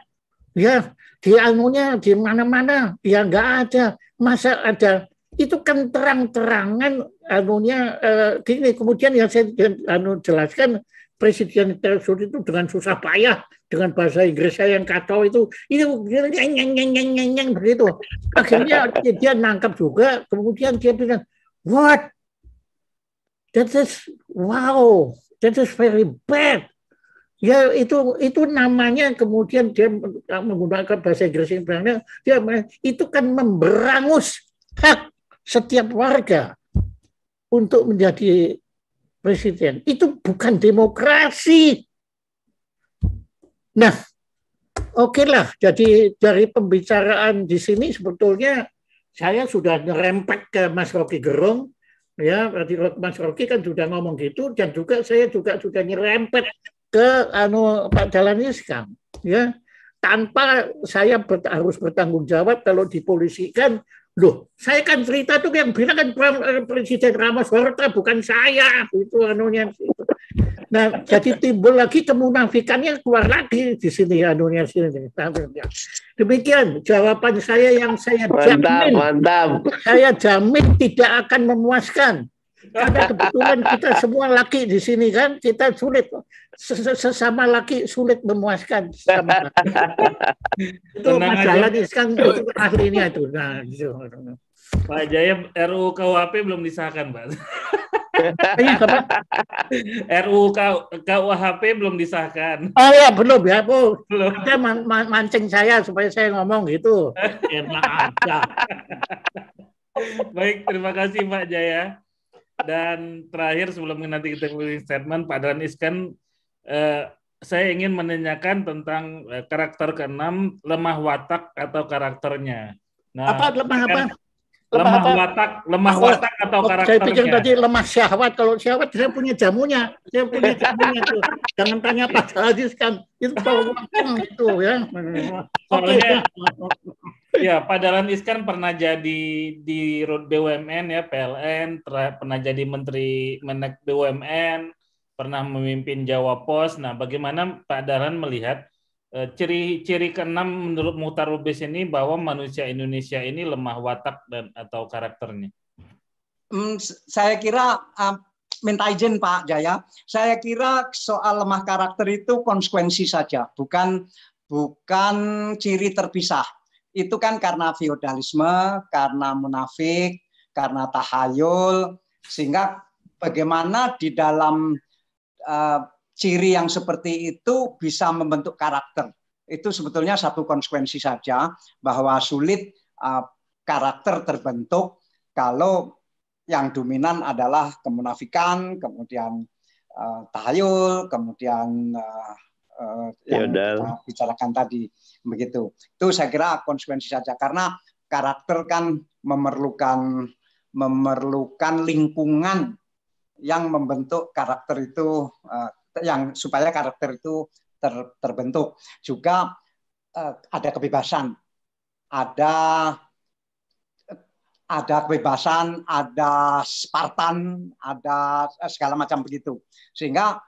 [SPEAKER 4] ya di anunya di mana-mana ya nggak ada masa ada itu kan terang-terangan anunya eh, gini kemudian yang saya anu jelaskan presiden tersebut itu dengan susah payah dengan bahasa Inggris saya yang kacau itu itu nyeng nyeng nyeng nyeng nyeng begitu akhirnya dia nangkap juga kemudian dia bilang what that is wow That is very bad. Ya itu itu namanya kemudian dia menggunakan bahasa Inggris dia itu kan memberangus hak setiap warga untuk menjadi presiden. Itu bukan demokrasi. Nah, oke okay lah. Jadi dari pembicaraan di sini sebetulnya saya sudah nyerempet ke Mas Rocky Gerung ya Mas Rocky kan sudah ngomong gitu dan juga saya juga sudah nyerempet ke anu Pak Jalan Iskam ya tanpa saya ber, harus bertanggung jawab kalau dipolisikan loh saya kan cerita tuh yang bilang kan eh, Presiden Ramos Horta bukan saya itu anunya Nah, jadi timbul lagi kemunafikannya keluar lagi di sini ya dunia sini. Nah, ya. Demikian jawaban saya yang saya jamin. Mantap, Saya jamin tidak akan memuaskan. Karena kebetulan kita semua laki di sini kan, kita sulit sesama laki sulit memuaskan. Sesama itu masalahnya sekarang itu akhirnya itu. Nah, itu.
[SPEAKER 1] Pak Jaya, RUU KUHP belum disahkan, Pak. Iya, RUU KUHP belum disahkan. Oh
[SPEAKER 4] ya, belum ya. bu. belum. Dia man man mancing saya supaya saya ngomong gitu.
[SPEAKER 1] Enak aja. Baik, terima kasih Pak Jaya. Dan terakhir sebelum nanti kita mulai statement, Pak Dan Iskan, eh, saya ingin menanyakan tentang eh, karakter keenam, lemah watak atau karakternya. Nah, apa lemah apa? Kan
[SPEAKER 4] lemah apa, watak,
[SPEAKER 1] lemah apa, watak atau karakter. Saya pikir tadi
[SPEAKER 4] lemah syahwat. Kalau syahwat saya punya jamunya, saya punya jamunya itu. Jangan tanya Pak Aziz kan, itu kalau kan itu ya. Soalnya, ya,
[SPEAKER 1] ya Pak Dalan Iskan pernah jadi di road BUMN ya PLN, pernah jadi Menteri Menek BUMN, pernah memimpin Jawa Pos. Nah, bagaimana Pak Dalan melihat ciri-ciri eh, keenam menurut Mutarubis Rubis ini bahwa manusia Indonesia ini lemah watak dan atau karakternya.
[SPEAKER 5] Hmm, saya kira uh, minta izin Pak Jaya. Saya kira soal lemah karakter itu konsekuensi saja, bukan bukan ciri terpisah. Itu kan karena feodalisme, karena munafik, karena tahayul, sehingga bagaimana di dalam uh, ciri yang seperti itu bisa membentuk karakter. Itu sebetulnya satu konsekuensi saja bahwa sulit uh, karakter terbentuk kalau yang dominan adalah kemunafikan, kemudian uh, tahayul, kemudian uh, uh, yang bicarakan tadi begitu. Itu saya kira konsekuensi saja karena karakter kan memerlukan memerlukan lingkungan yang membentuk karakter itu uh, yang supaya karakter itu ter, terbentuk. Juga uh, ada kebebasan, ada ada kebebasan, ada Spartan, ada eh, segala macam begitu. Sehingga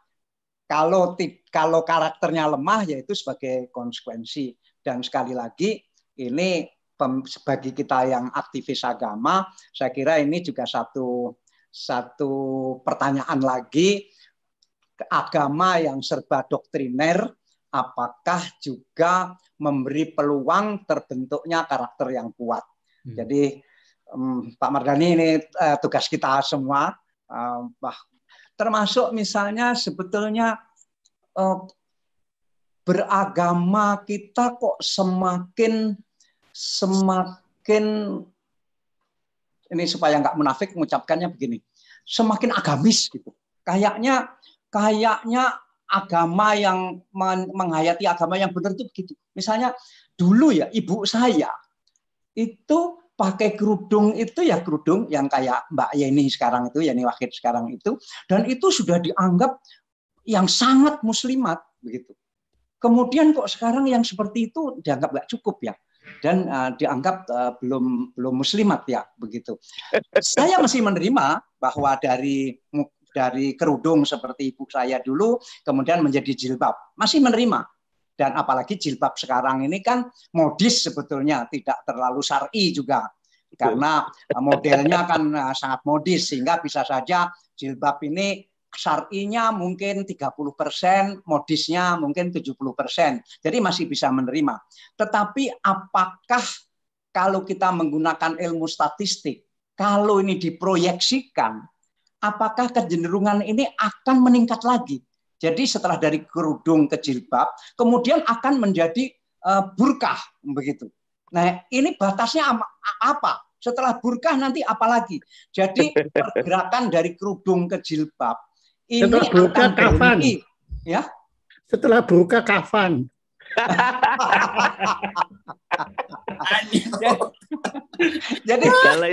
[SPEAKER 5] kalau kalau karakternya lemah yaitu sebagai konsekuensi dan sekali lagi ini sebagai kita yang aktivis agama saya kira ini juga satu satu pertanyaan lagi agama yang serba doktriner, apakah juga memberi peluang terbentuknya karakter yang kuat. Hmm. Jadi um, Pak Margani ini uh, tugas kita semua, uh, termasuk misalnya sebetulnya uh, beragama kita kok semakin semakin ini supaya nggak munafik mengucapkannya begini, semakin agamis gitu. Kayaknya kayaknya agama yang menghayati agama yang benar itu begitu. Misalnya dulu ya ibu saya itu pakai kerudung itu ya kerudung yang kayak Mbak Yeni sekarang itu, Yeni Wahid sekarang itu, dan itu sudah dianggap yang sangat muslimat begitu. Kemudian kok sekarang yang seperti itu dianggap nggak cukup ya dan uh, dianggap uh, belum belum muslimat ya begitu. Saya masih menerima bahwa dari dari kerudung seperti ibu saya dulu, kemudian menjadi jilbab. Masih menerima. Dan apalagi jilbab sekarang ini kan modis sebetulnya, tidak terlalu sar'i juga. Karena eh, modelnya kan eh, sangat modis, sehingga bisa saja jilbab ini sar'inya mungkin 30%, modisnya mungkin 70%. Jadi masih bisa menerima. Tetapi apakah kalau kita menggunakan ilmu statistik, kalau ini diproyeksikan apakah kecenderungan ini akan meningkat lagi. Jadi setelah dari kerudung ke jilbab, kemudian akan menjadi eh, burkah begitu. Nah, ini batasnya apa? Setelah burkah nanti apa lagi? Jadi pergerakan dari kerudung ke jilbab
[SPEAKER 4] ini setelah burkah kafan.
[SPEAKER 5] Ya. Setelah burkah kafan. jadi, jadi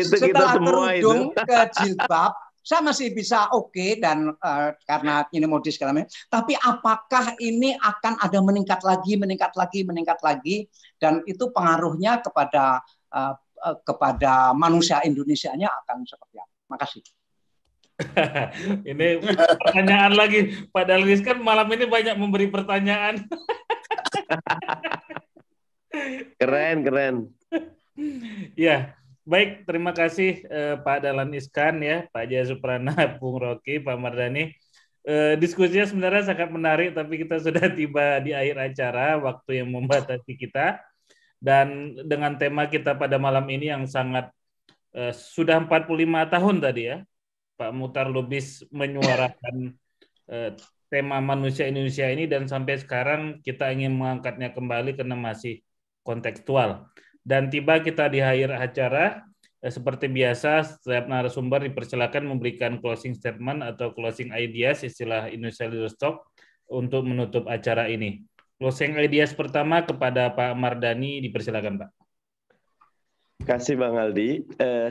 [SPEAKER 5] setelah kerudung ke jilbab saya masih bisa oke okay, dan uh, karena ya. ini modis segala Tapi apakah ini akan ada meningkat lagi, meningkat lagi, meningkat lagi, dan itu pengaruhnya kepada uh, uh, kepada manusia Indonesia-nya akan seperti apa? Makasih.
[SPEAKER 1] ini pertanyaan lagi. Pak Dalwis kan malam ini banyak memberi pertanyaan. keren, keren. ya, Baik, terima kasih eh, Pak Dalan Iskan ya, Pak Jaya Suprana, Bung Rocky, Pak Mardani. Eh, diskusinya sebenarnya sangat menarik, tapi kita sudah tiba di akhir acara, waktu yang membatasi kita. Dan dengan tema kita pada malam ini yang sangat eh, sudah 45 tahun tadi ya, Pak Mutar Lubis menyuarakan eh, tema manusia Indonesia ini dan sampai sekarang kita ingin mengangkatnya kembali karena masih kontekstual. Dan tiba kita di akhir acara, eh, seperti biasa, setiap narasumber dipersilakan memberikan closing statement atau closing ideas, istilah Indonesia Leaders Talk, untuk menutup acara ini. Closing ideas pertama kepada Pak Mardani, dipersilakan Pak.
[SPEAKER 2] Terima kasih Bang Aldi. Eh,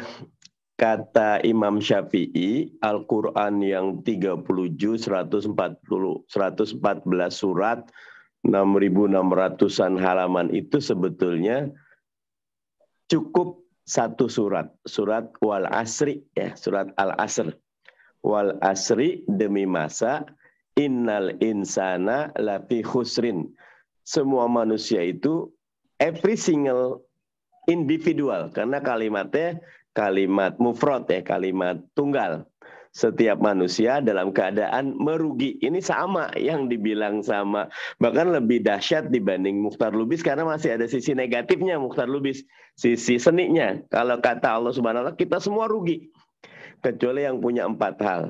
[SPEAKER 2] kata Imam Syafi'i, Al-Quran yang 30 juz, 140, 114 surat, 6.600-an halaman itu sebetulnya cukup satu surat, surat wal asri ya, surat al asr. Wal asri demi masa innal insana lafi khusrin. Semua manusia itu every single individual karena kalimatnya kalimat mufrad ya, kalimat tunggal setiap manusia dalam keadaan merugi. Ini sama yang dibilang sama. Bahkan lebih dahsyat dibanding Mukhtar Lubis karena masih ada sisi negatifnya Mukhtar Lubis. Sisi seninya. Kalau kata Allah subhanahu wa ta'ala kita semua rugi. Kecuali yang punya empat hal.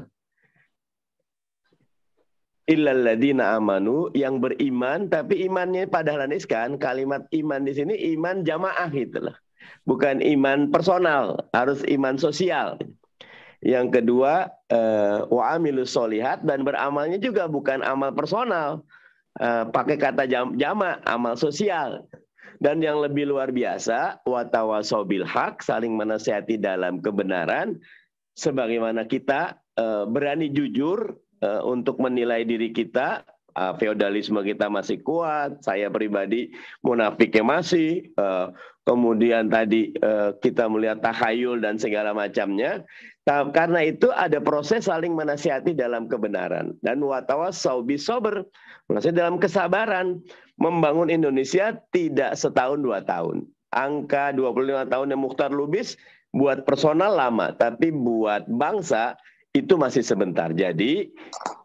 [SPEAKER 2] Illalladina amanu yang beriman tapi imannya pada kan kalimat iman di sini iman jamaah gitu Bukan iman personal, harus iman sosial. Yang kedua, uh, wa solihat dan beramalnya juga bukan amal personal. uh, pakai kata jam, jama, amal sosial. Dan yang lebih luar biasa, watawasobil hak, saling menasehati dalam kebenaran, sebagaimana kita uh, berani jujur uh, untuk menilai diri kita, uh, feodalisme kita masih kuat, saya pribadi munafiknya masih, uh, kemudian tadi eh, kita melihat tahayul dan segala macamnya. Karena itu ada proses saling menasihati dalam kebenaran dan watawasau sober. maksudnya dalam kesabaran membangun Indonesia tidak setahun dua tahun. Angka 25 tahun yang Mukhtar Lubis buat personal lama, tapi buat bangsa itu masih sebentar. Jadi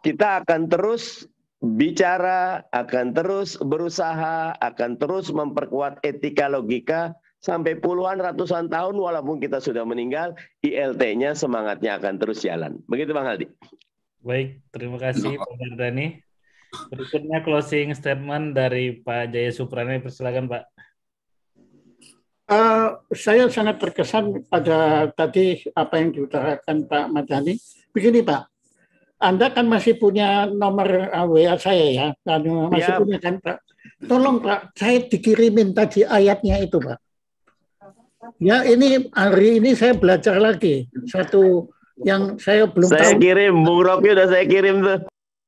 [SPEAKER 2] kita akan terus bicara, akan terus berusaha, akan terus memperkuat etika logika sampai puluhan ratusan tahun walaupun kita sudah meninggal, ILT-nya semangatnya akan terus jalan. Begitu Bang Aldi.
[SPEAKER 1] Baik, terima kasih Pak Mardani. Berikutnya closing statement dari Pak Jaya Suprana. Persilakan Pak. Uh, saya sangat terkesan
[SPEAKER 4] pada tadi apa yang diutarakan Pak Madani. Begini Pak, anda kan masih punya nomor ah, WA saya ya, kan masih ya. punya kan Pak. Tolong Pak, saya dikirimin tadi ayatnya itu Pak. Ya ini hari ini saya belajar lagi satu yang saya belum saya tahu. Saya
[SPEAKER 2] kirim, Bung Rocky udah saya kirim tuh.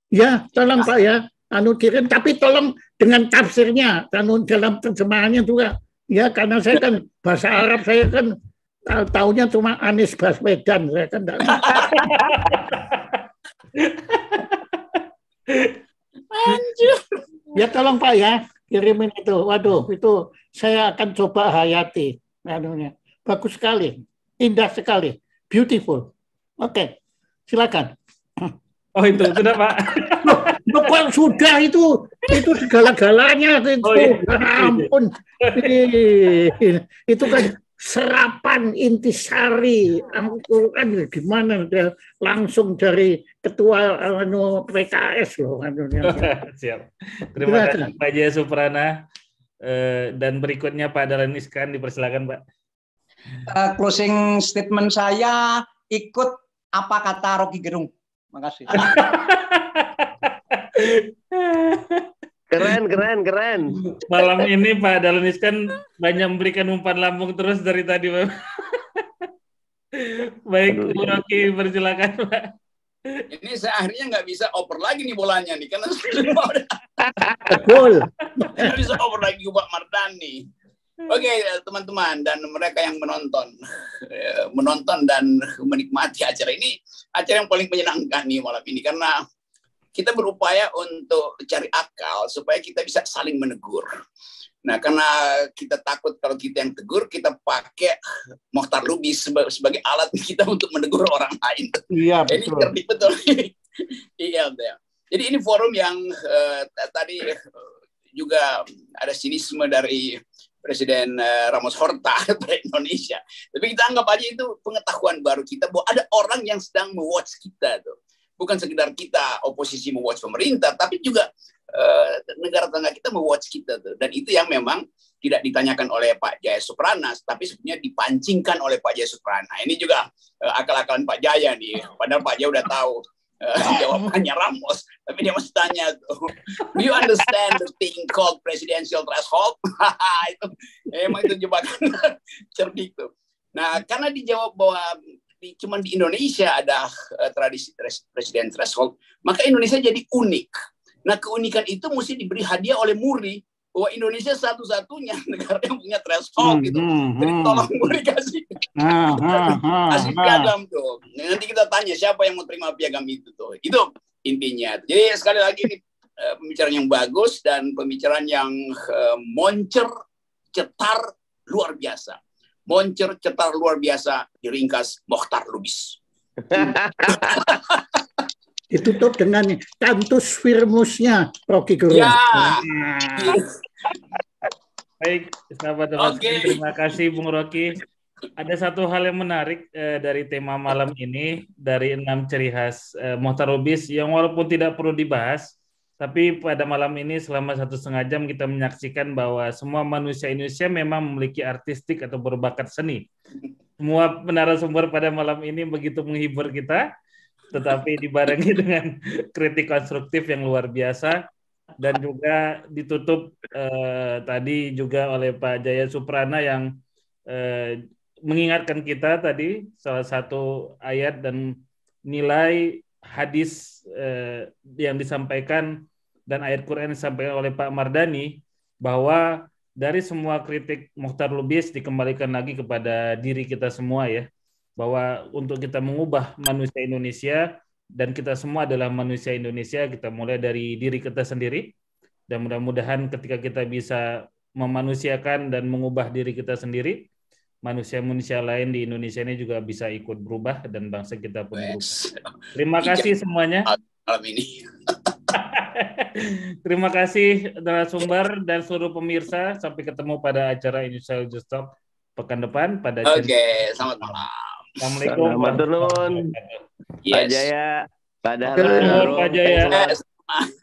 [SPEAKER 4] Ya, tolong Pak ya, anu kirim tapi tolong dengan tafsirnya, anu dalam terjemahannya juga. Ya karena saya kan bahasa Arab saya kan ah, tahunya cuma Anies Baswedan saya kan Anjir. Ya tolong Pak ya, kirimin itu. Waduh, itu saya akan coba hayati. Anunya. Bagus sekali, indah sekali, beautiful. Oke, silakan.
[SPEAKER 1] Oh itu sudah Pak.
[SPEAKER 4] Loh, loh, sudah itu itu segala-galanya itu. Oh, iya. Ya ampun. itu kan serapan intisari Al-Quran gimana dia langsung dari ketua anu
[SPEAKER 5] PKS loh anu
[SPEAKER 1] siap terima kasih Pak Jaya Suprana eh, dan berikutnya Pak Dalan Iskan dipersilakan Pak
[SPEAKER 5] uh, closing statement saya ikut apa kata Rocky Gerung makasih Keren, keren, keren.
[SPEAKER 1] Malam ini Pak Dalunis kan banyak memberikan umpan lambung terus dari tadi, Pak. Baik, Bu Rocky, persilakan, Pak.
[SPEAKER 3] Ini seharinya nggak bisa oper lagi nih bolanya nih, karena sudah udah. Nggak bisa oper lagi Pak Mardani. Oke, okay, teman-teman dan mereka yang menonton, eh, menonton dan menikmati acara ini, acara yang paling menyenangkan nih malam ini karena kita berupaya untuk cari akal supaya kita bisa saling menegur. Nah, karena kita takut kalau kita yang tegur, kita pakai Mohtar Lubis sebagai, alat kita untuk menegur orang lain.
[SPEAKER 4] Iya, betul. Ini betul.
[SPEAKER 3] iya, betul. Jadi ini forum yang uh, tadi eh, juga ada sinisme dari Presiden uh, Ramos Horta dari Indonesia. Tapi kita anggap aja itu pengetahuan baru kita bahwa ada orang yang sedang mewatch kita tuh bukan sekedar kita oposisi mewatch pemerintah, tapi juga uh, eh, negara tetangga kita mewatch kita tuh. Dan itu yang memang tidak ditanyakan oleh Pak Jaya Supranas, tapi sebenarnya dipancingkan oleh Pak Jaya Suprana. Nah, ini juga uh, akal-akalan Pak Jaya nih, padahal Pak Jaya udah tahu uh, jawabannya Ramos, tapi dia masih tanya tuh, do you understand the thing called presidential threshold? itu emang itu jebakan cerdik tuh. Nah, karena dijawab bahwa di, cuman di Indonesia ada uh, tradisi presiden threshold, maka Indonesia jadi unik. Nah keunikan itu mesti diberi hadiah oleh Muri bahwa Indonesia satu-satunya negara yang
[SPEAKER 5] punya threshold
[SPEAKER 1] hmm, gitu. Hmm, Jadi hmm. tolong
[SPEAKER 3] Muri kasih
[SPEAKER 1] hmm, kasih piagam
[SPEAKER 3] tuh. Nah, nanti kita tanya siapa yang mau terima piagam itu tuh. Itu intinya. Jadi sekali lagi ini eh, pembicaraan yang bagus dan pembicaraan yang eh, moncer, cetar, luar biasa moncer cetar luar biasa diringkas Mokhtar Lubis.
[SPEAKER 4] Ditutup dengan tantus firmusnya Rocky Gerung. Ya.
[SPEAKER 1] Baik, sahabat okay. terima kasih Bung Rocky. Ada satu hal yang menarik eh, dari tema malam ini dari enam ciri khas eh, Mokhtar Lubis yang walaupun tidak perlu dibahas, tapi pada malam ini selama satu setengah jam kita menyaksikan bahwa semua manusia Indonesia memang memiliki artistik atau berbakat seni. Semua menara sumber pada malam ini begitu menghibur kita, tetapi dibarengi dengan kritik konstruktif yang luar biasa dan juga ditutup eh, tadi juga oleh Pak Jaya Suprana yang eh, mengingatkan kita tadi salah satu ayat dan nilai hadis eh, yang disampaikan dan ayat Quran yang disampaikan oleh Pak Mardani bahwa dari semua kritik Muhtar Lubis dikembalikan lagi kepada diri kita semua ya bahwa untuk kita mengubah manusia Indonesia dan kita semua adalah manusia Indonesia kita mulai dari diri kita sendiri dan mudah-mudahan ketika kita bisa memanusiakan dan mengubah diri kita sendiri manusia-manusia lain di Indonesia ini juga bisa ikut berubah dan bangsa kita pun berubah. Terima iya. kasih semuanya. Malam ini. Terima kasih narasumber dan seluruh pemirsa. Sampai ketemu pada acara Indonesia Just Talk pekan depan pada Oke, okay, selamat malam. Assalamualaikum. Selamat malam. Yes. Pak Jaya.
[SPEAKER 2] Pak Dahlan. Pak Jaya.